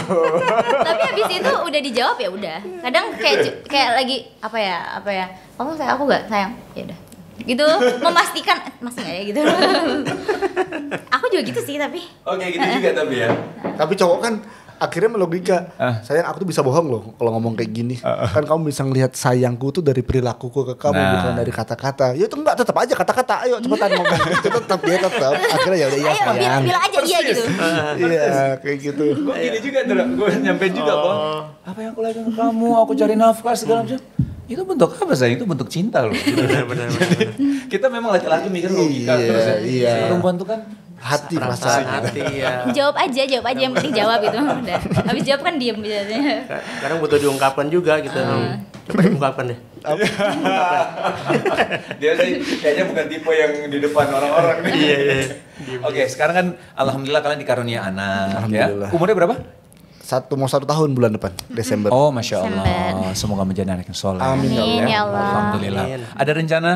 Tapi habis itu udah dijawab ya udah. Kadang kayak kayak lagi apa ya apa ya? Kamu sayang aku gak sayang? Ya udah gitu memastikan eh, masih nggak ya gitu [LAUGHS] aku juga gitu sih tapi oke okay, gitu juga tapi ya tapi cowok kan akhirnya melogika. Uh. Sayang aku tuh bisa bohong loh kalau ngomong kayak gini. Uh, Kan kamu bisa ngelihat sayangku tuh dari perilakuku ke kamu nah. bukan dari kata-kata. Ya itu enggak tetap aja kata-kata. Ayo cepetan mau [LAUGHS] itu tetap dia tetap. Akhirnya ya udah iya sayang. Bilang, bilang aja gitu. iya gitu. Iya kayak gitu. Gue gini juga tuh. Gue nyampe juga bohong. Apa yang aku lakukan ke kamu? Aku cari nafkah segala macam itu bentuk apa sayang itu bentuk cinta loh benar, benar, kita memang laki-laki mikir logika iya, terus ya iya. perempuan tuh kan hati perasaan hati ya. jawab aja jawab aja yang penting jawab itu [LAUGHS] udah habis jawab kan diem biasanya gitu kadang butuh diungkapkan juga gitu uh. coba diungkapkan deh dia sih kayaknya bukan tipe yang di depan orang-orang nih iya iya, iya. oke okay, sekarang kan alhamdulillah kalian dikarunia anak ya umurnya berapa satu mau satu tahun bulan depan Desember. Oh, masya Allah. Desember. Semoga menjadi anak yang soleh. Amin, ya Amin ya Allah. Alhamdulillah. Amin. Ada rencana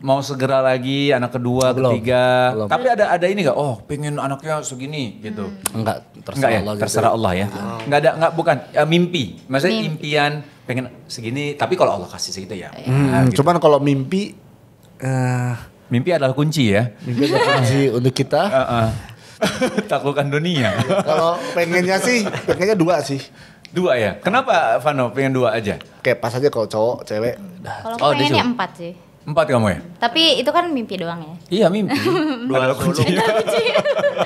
mau segera lagi anak kedua belum, ketiga belum. tapi ada ada ini nggak oh pengen anaknya segini gitu hmm. enggak terserah enggak ya, Allah gitu. terserah Allah ya oh. nggak ada enggak bukan ya, mimpi maksudnya mimpi. impian pengen segini tapi kalau Allah kasih segitu ya iya. nah, hmm, nah, gitu. cuman kalau mimpi uh, mimpi adalah kunci ya mimpi adalah kunci [LAUGHS] untuk kita uh -uh. [LAUGHS] taklukkan dunia kalau pengennya sih pengennya dua sih Dua ya? Kenapa Vano pengen dua aja? Kayak pas aja kalau cowok, cewek. Kalau oh, pengennya empat sih. Empat kamu ya? Tapi itu kan mimpi doang ya? Iya mimpi. [LAUGHS] Dua sulung. [LAUGHS]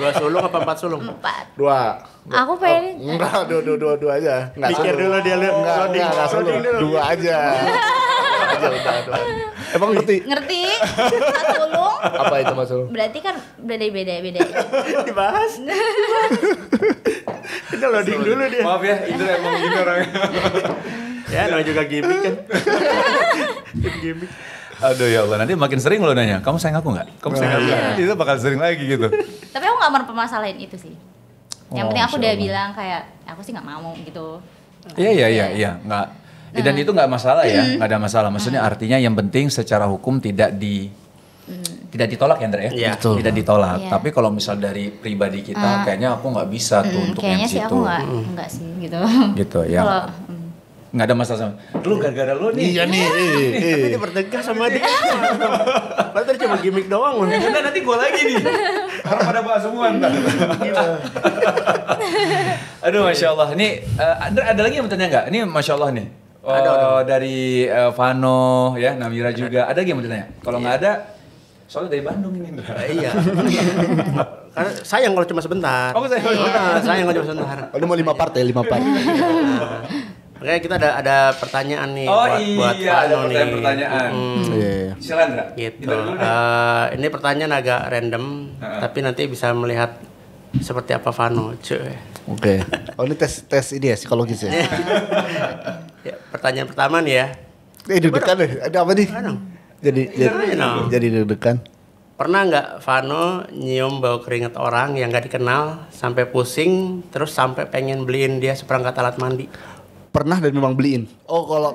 dua sulung apa empat sulung? Empat. Dua. dua. Aku oh, pengen. Oh, enggak, dua, dua, dua, dua aja. Enggak Pikir sulung. dulu dia lihat. Enggak, enggak, enggak sulung. Dua aja. [LAUGHS] aja Emang ngerti? Ngerti. sulung. Apa itu mas Berarti kan beda-beda-beda. Dibahas. Kita loading dulu dia. Maaf ya, itu emang gini orangnya. ya, namanya juga gimmick kan. gimmick. Aduh ya Allah, nanti makin sering lo nanya, kamu sayang aku nggak? Kamu sayang aku gak? Iya. Itu bakal sering lagi gitu. Tapi aku nggak mau permasalahin itu sih. Yang oh, penting aku udah bilang kayak, aku sih nggak mau gitu. Iya iya iya iya, nggak. Nah. dan itu nggak masalah ya, nggak ada masalah. Maksudnya nah. artinya yang penting secara hukum tidak di Hmm. tidak ditolak ya Andre ya, Iya, Betul. tidak ditolak. Ya. Tapi kalau misal dari pribadi kita, uh. kayaknya aku nggak bisa tuh hmm, untuk yang situ. Kayaknya sih aku nggak hmm. sih gitu. Gitu ya. kalo, hmm nggak ada masalah sama lu gara-gara lu nih iya nih iya. Eh, eh. tapi dia bertengkar sama dia padahal cuma gimmick doang loh karena nanti gue lagi nih harap ada bahas semua ntar iya. aduh masya Allah ini uh, eh, ada, ada lagi yang bertanya nggak ini masya Allah nih ada, ada. dari uh, Vano ya Namira juga ada lagi yang bertanya kalau nggak iya. ada soalnya dari Bandung ini iya karena sayang kalau cuma sebentar oh, sayang. Oh, sayang kalau cuma sebentar udah mau lima part ya lima part Oke, kita ada ada pertanyaan nih oh, buat iya, buat ada pertanyaan, nih. pertanyaan. Hmm. Yeah. Iya, iya. Gitu. Uh, ini pertanyaan agak random, uh -huh. tapi nanti bisa melihat seperti apa Vano, cuy. Oke. Okay. Oh, ini tes tes ini ya psikologis ya. [LAUGHS] ya pertanyaan pertama nih ya. Eh, deg-degan deh. Ya? Ada apa nih? Anu. Jadi iya, jadi, jadi deg-degan. Pernah nggak Vano nyium bau keringat orang yang nggak dikenal sampai pusing terus sampai pengen beliin dia seperangkat alat mandi? Pernah dan memang beliin. Oh kalau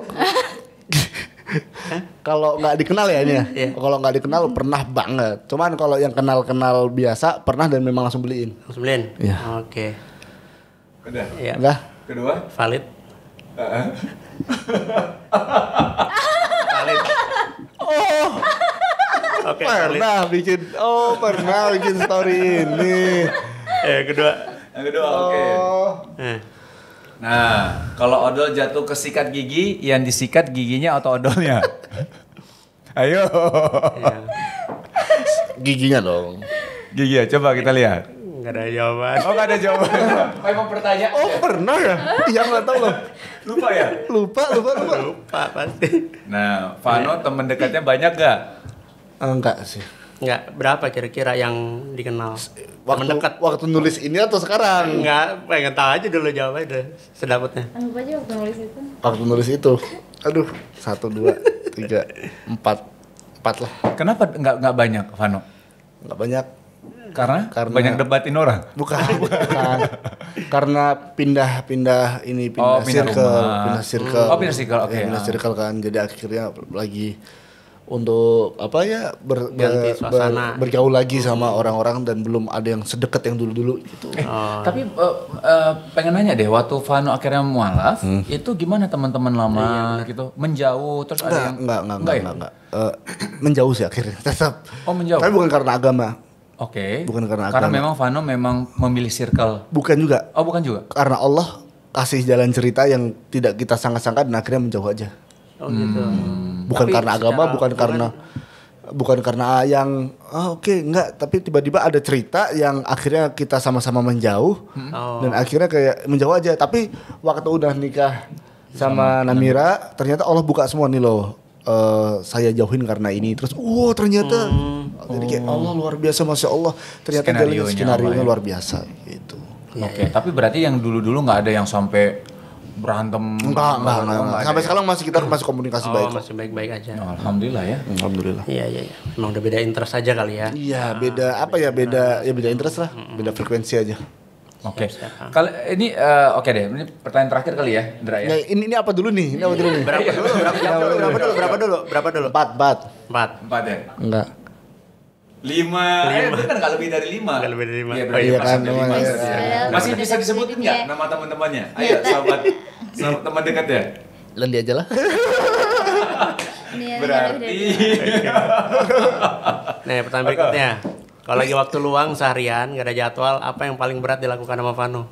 [LAUGHS] kalau nggak dikenal ya ini iya. yeah. kalau nggak dikenal pernah banget cuman kalau yang kenal kenal biasa pernah dan memang langsung beliin langsung beliin ya yeah. oke okay. udah ya. udah kedua valid valid oh okay, pernah valid. bikin oh pernah bikin story ini. Eh kedua. Yang kedua oke. Okay. Oh. Eh. Nah, kalau odol jatuh ke sikat gigi, yang disikat giginya atau odolnya? [LAUGHS] Ayo. Iya. Giginya dong. Gigi ya, coba kita lihat. Gak ada jawaban. Oh gak ada jawaban. Memang pertanyaan. Oh pernah ya? Iya gak tau loh. Lupa ya? Lupa, lupa, lupa. Lupa pasti. Nah, Vano temen dekatnya banyak gak? Enggak sih. Enggak, berapa kira-kira yang dikenal? Eh, waktu, dekat. waktu nulis ini atau sekarang? Enggak, pengen eh, tahu aja dulu jawabnya deh, sedapatnya. Anggap aja waktu nulis itu. Waktu nulis itu. Aduh, satu, dua, tiga, empat. Empat lah. Kenapa enggak enggak banyak, Vano? Enggak banyak. Karena? Karena banyak debatin orang. Bukan, bukan. Karena pindah-pindah ini oh, pindah, oh, pindah circle, rumah. pindah circle. Oh, pindah circle. Oke. Okay. Ya, pindah circle kan. Jadi akhirnya lagi untuk apa ya ber, ber, bergaul lagi sama orang-orang dan belum ada yang sedekat yang dulu-dulu gitu. Eh, eh oh. Tapi uh, uh, pengen nanya deh waktu Vano akhirnya mualaf hmm. itu gimana teman-teman lama iya, gitu menjauh terus enggak, ada yang enggak enggak enggak enggak, ya? enggak, enggak. Uh, menjauh sih akhirnya [LAUGHS] tetap. Oh menjauh. Tapi bukan karena agama. Oke. Okay. Bukan karena, karena agama. Karena memang Vano memang memilih circle. Bukan juga. Oh bukan juga. Karena Allah kasih jalan cerita yang tidak kita sangka-sangka dan akhirnya menjauh aja. Oh gitu. Hmm bukan tapi karena agama bukan karena bukan karena yang oh, oke okay, enggak tapi tiba-tiba ada cerita yang akhirnya kita sama-sama menjauh hmm. hmm. oh. dan akhirnya kayak menjauh aja tapi waktu udah nikah sama hmm. Namira ternyata Allah buka semua nih loh uh, saya jauhin karena ini terus wow ternyata hmm. jadi kayak Allah luar biasa masya Allah ternyata skenario skenario ya. luar biasa gitu iya, oke okay. Ya. tapi berarti yang dulu-dulu nggak -dulu ada yang sampai berantem enggak enggak, enggak, enggak sampai ya. sekarang masih kita masih komunikasi oh, baik masih baik-baik aja oh, alhamdulillah ya alhamdulillah iya iya iya emang udah beda interest aja kali ya iya beda ah, apa ya beda ya beda interest lah beda frekuensi aja Oke. Okay. Kalau ini uh, oke okay deh, ini pertanyaan terakhir kali ya, Indra ya. Nah, ini ini apa dulu nih? Ini apa dulu nih? Berapa dulu? Berapa dulu? Berapa dulu? Berapa dulu? Berapa dulu? Empat, empat. Empat. Empat ya? Enggak lima, lima. eh bener nggak lebih dari lima gak lebih dari lima ya, oh, iya kan lima, lima. Ya. ya. masih iya, iya. bisa disebutin nggak ya. nama teman-temannya ayo sahabat sahabat teman dekat ya Lendi aja lah iya, berarti nah pertanyaan berikutnya kalau lagi waktu luang seharian gak ada jadwal apa yang paling berat dilakukan sama Vano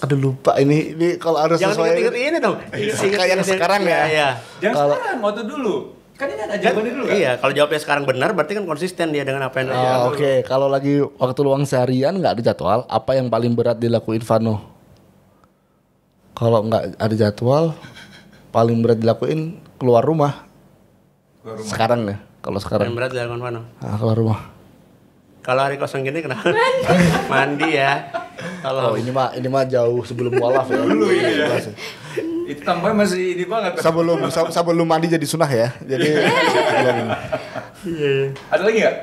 aduh lupa ini ini kalau harus Jangan sesuai Jangan ini dong kayak yang sekarang ya, ya. Jangan kalo, sekarang waktu dulu Kan ini ada jawabannya dulu kan? Iya, kalau jawabnya sekarang benar berarti kan konsisten dia dengan apa yang oh, dia oh, Oke, okay. kalau lagi waktu luang seharian nggak ada jadwal, apa yang paling berat dilakuin Vano? Kalau nggak ada jadwal, paling berat dilakuin keluar rumah. Keluar rumah. Sekarang ya, kalau sekarang. Paling berat dilakukan Vano? Nah, keluar rumah. Kalau hari kosong gini kenapa? Mandi ya. Kalau oh, ini mah ini mah jauh sebelum walaf ya. Dulu ini ya. Itu tambah masih ini banget. Sebelum sebelum mandi jadi sunah ya. Jadi [LAUGHS] iya. Iya, iya. Ada lagi nggak?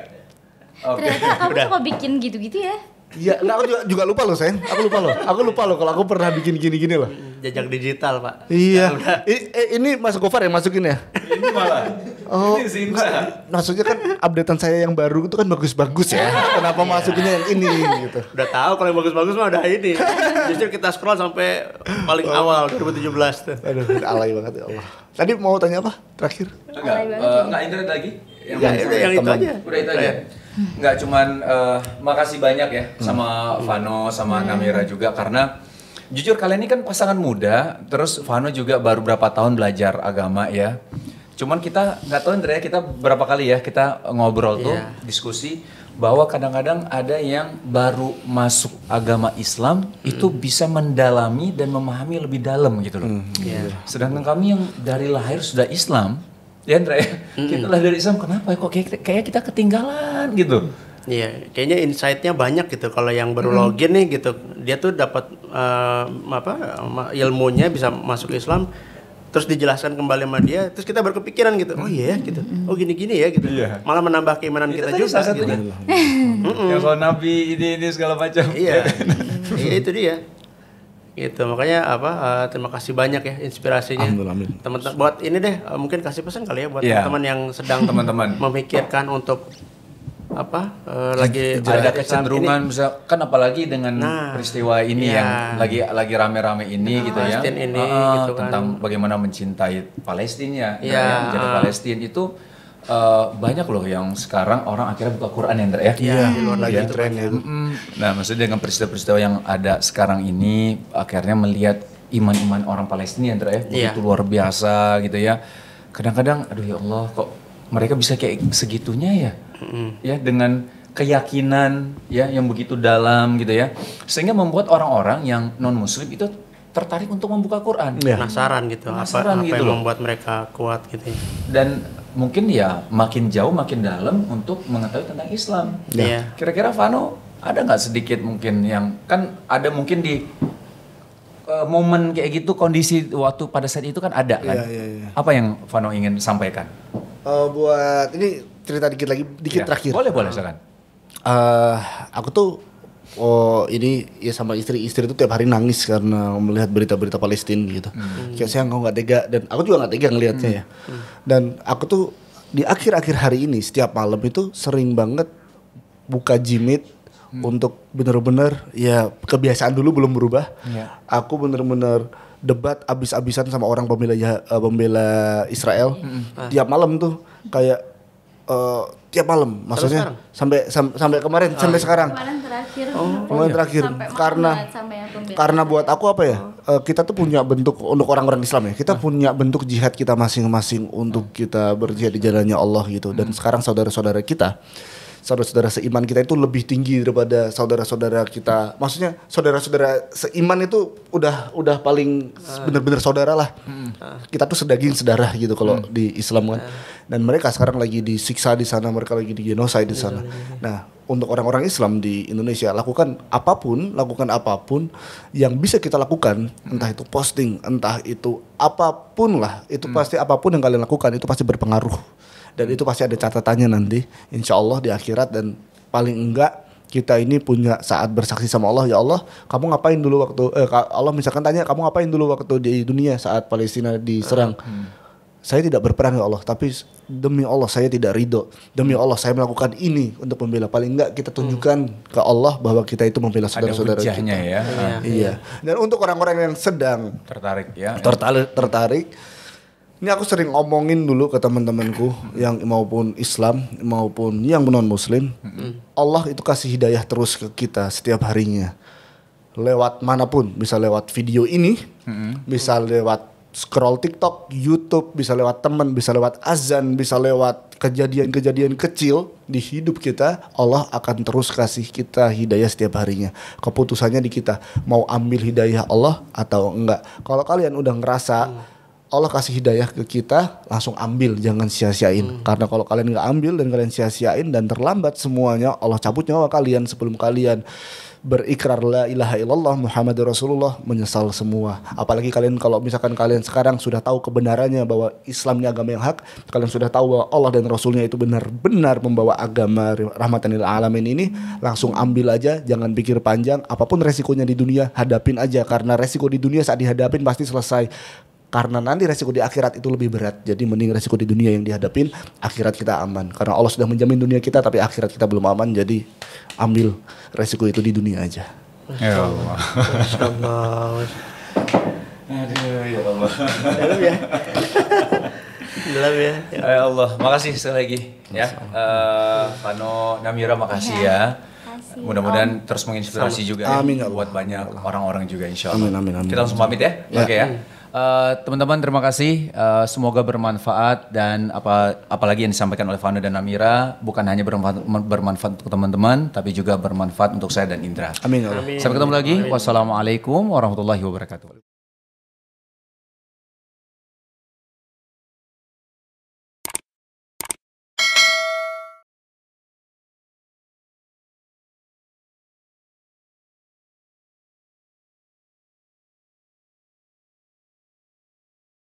Okay. Ternyata kamu Udah. suka bikin gitu-gitu ya. Iya, enggak aku juga, juga lupa loh, sen. Aku lupa loh. Aku lupa loh kalau aku pernah bikin gini-gini loh. Jajak digital, Pak. Iya. I, eh, ini Mas Gofar yang masukin ya? Ini malah. Oh, maksudnya, maksudnya kan updatean saya yang baru itu kan bagus-bagus ya. Kenapa yeah. masukinnya yang ini gitu? Udah tahu kalau yang bagus-bagus mah udah ini. [LAUGHS] Justru kita scroll sampai paling oh. awal 2017 tuh. Aduh, alay banget ya Allah. Tadi mau tanya apa? Terakhir? Enggak, uh, internet lagi. Yang, ya, itu, yang itu aja. Udah itu aja. Ya. Enggak cuman uh, makasih banyak ya hmm. sama hmm. Vano sama hmm. Namira juga karena jujur kalian ini kan pasangan muda, terus Vano juga baru berapa tahun belajar agama ya. Cuman kita nggak tahu ya kita berapa kali ya kita ngobrol tuh yeah. diskusi bahwa kadang-kadang ada yang baru masuk agama Islam mm. itu bisa mendalami dan memahami lebih dalam gitu loh. Mm. Yeah. Iya. Sedangkan kami yang dari lahir sudah Islam, ya Andre, mm. kita lahir dari Islam kenapa ya kok kayak, kayak kita ketinggalan gitu. Iya, kayaknya insight-nya banyak gitu. Kalau yang baru mm. login nih gitu, dia tuh dapat uh, apa ilmunya bisa masuk Islam terus dijelaskan kembali sama dia terus kita baru gitu oh iya yeah, gitu oh gini gini ya gitu yeah. Oh, ya, gitu. iya. malah menambah keimanan itu kita juga salah satu gitu mm-hmm. ya nabi ini ini segala macam iya iya itu dia gitu makanya apa uh, terima kasih banyak ya inspirasinya teman-teman buat ini deh uh, mungkin kasih pesan kali ya buat teman iya. teman-teman yang sedang teman-teman memikirkan untuk apa uh, lagi ada kecenderungan bisa kan apalagi dengan nah, peristiwa ini ya. yang lagi lagi rame-rame ini nah, gitu ya ini, uh, gitu kan. tentang bagaimana mencintai Palestina ya, ya nah, yang jadi uh. Palestina itu uh, banyak loh yang sekarang orang akhirnya buka Quran ya ya. Iya, yeah, iya. lagi ya. tren ya. Nah, maksudnya dengan peristiwa-peristiwa yang ada sekarang ini akhirnya melihat iman-iman orang Palestina yang ya, iya. begitu luar biasa gitu ya. Kadang-kadang aduh ya Allah kok mereka bisa kayak segitunya ya hmm. ya dengan keyakinan ya yang begitu dalam gitu ya sehingga membuat orang-orang yang non muslim itu tertarik untuk membuka Quran ya. penasaran gitu penasaran apa, apa gitu yang loh. membuat mereka kuat gitu ya. dan mungkin ya makin jauh makin dalam untuk mengetahui tentang Islam ya. kira-kira Vano ada nggak sedikit mungkin yang kan ada mungkin di uh, momen kayak gitu kondisi waktu pada saat itu kan ada kan ya, ya, ya. apa yang Vano ingin sampaikan uh, buat ini cerita dikit lagi, dikit ya. terakhir. Boleh, boleh silakan. Uh, aku tuh oh ini ya sama istri-istri itu tiap hari nangis karena melihat berita-berita Palestina gitu. Hmm. Kayak saya nggak tega dan aku juga nggak tega ngelihatnya hmm. ya. Hmm. Dan aku tuh di akhir-akhir hari ini setiap malam itu sering banget buka jimit hmm. untuk bener-bener ya kebiasaan dulu belum berubah. Yeah. Aku bener-bener debat abis-abisan sama orang pembela uh, pembela Israel -hmm. tiap malam tuh kayak Eh, tiap malam maksudnya sampai sam, sampai kemarin oh. sampai iya. sekarang kemarin terakhir oh, kemarin iya. terakhir karena karena buat aku apa ya oh. uh, kita tuh punya bentuk untuk orang-orang Islam ya kita oh. punya bentuk jihad kita masing-masing untuk ah. kita berjihad di jalannya Allah gitu dan hmm. sekarang saudara-saudara kita saudara-saudara seiman kita itu lebih tinggi daripada saudara-saudara kita maksudnya saudara-saudara seiman itu udah udah paling bener-bener saudara lah hmm. kita tuh sedaging sedarah gitu kalau hmm. di Islam kan hmm dan mereka sekarang lagi disiksa di sana mereka lagi di genosida di iya, sana iya, iya, nah untuk orang-orang Islam di Indonesia lakukan apapun lakukan apapun yang bisa kita lakukan entah itu posting entah itu apapun lah itu hmm. pasti apapun yang kalian lakukan itu pasti berpengaruh dan itu pasti ada catatannya nanti insya Allah di akhirat dan paling enggak kita ini punya saat bersaksi sama Allah ya Allah kamu ngapain dulu waktu eh, Allah misalkan tanya kamu ngapain dulu waktu di dunia saat Palestina diserang hmm saya tidak berperang ya Allah, tapi demi Allah saya tidak ridho. Demi hmm. Allah saya melakukan ini untuk membela. Paling enggak kita hmm. tunjukkan hmm. ke Allah bahwa kita itu membela saudara-saudara kita. ya. Iya. Ah. iya. Dan untuk orang-orang yang sedang tertarik ya. Tertarik tertarik ini aku sering ngomongin dulu ke teman-temanku yang maupun Islam maupun yang non Muslim, hmm. Allah itu kasih hidayah terus ke kita setiap harinya, lewat manapun, bisa lewat video ini, bisa lewat scroll TikTok, YouTube, bisa lewat teman, bisa lewat azan, bisa lewat kejadian-kejadian kecil di hidup kita, Allah akan terus kasih kita hidayah setiap harinya. Keputusannya di kita mau ambil hidayah Allah atau enggak. Kalau kalian udah ngerasa Allah kasih hidayah ke kita, langsung ambil, jangan sia-siain. Hmm. Karena kalau kalian nggak ambil dan kalian sia-siain dan terlambat semuanya, Allah cabut nyawa kalian sebelum kalian berikrar la ilaha illallah Muhammad Rasulullah menyesal semua. Apalagi kalian kalau misalkan kalian sekarang sudah tahu kebenarannya bahwa Islamnya agama yang hak, kalian sudah tahu bahwa Allah dan Rasulnya itu benar-benar membawa agama rahmatan lil alamin ini, langsung ambil aja, jangan pikir panjang, apapun resikonya di dunia hadapin aja karena resiko di dunia saat dihadapin pasti selesai karena nanti resiko di akhirat itu lebih berat. Jadi mending resiko di dunia yang dihadapin, akhirat kita aman. Karena Allah sudah menjamin dunia kita tapi akhirat kita belum aman. Jadi ambil resiko itu di dunia aja. Ya Allah. Aduh, ya Allah. Dalam ya. Dalam ya. Ya Allah, makasih sekali lagi ya. Uh, eh, Pano Namira makasih ya. ya. Mudah-mudahan terus menginspirasi juga ya, ya buat banyak orang-orang juga insya Allah. Amin, amin, amin. Kita langsung pamit ya. ya. Oke okay, ya. Hmm. Eh, teman-teman terima kasih. Uh, semoga bermanfaat dan apa apalagi yang disampaikan oleh Fano dan Amira bukan hanya bermanfaat, bermanfaat untuk teman-teman tapi juga bermanfaat untuk saya dan Indra. Amin. Amin. Ya Sampai ketemu lagi. Amin. Wassalamualaikum warahmatullahi wabarakatuh.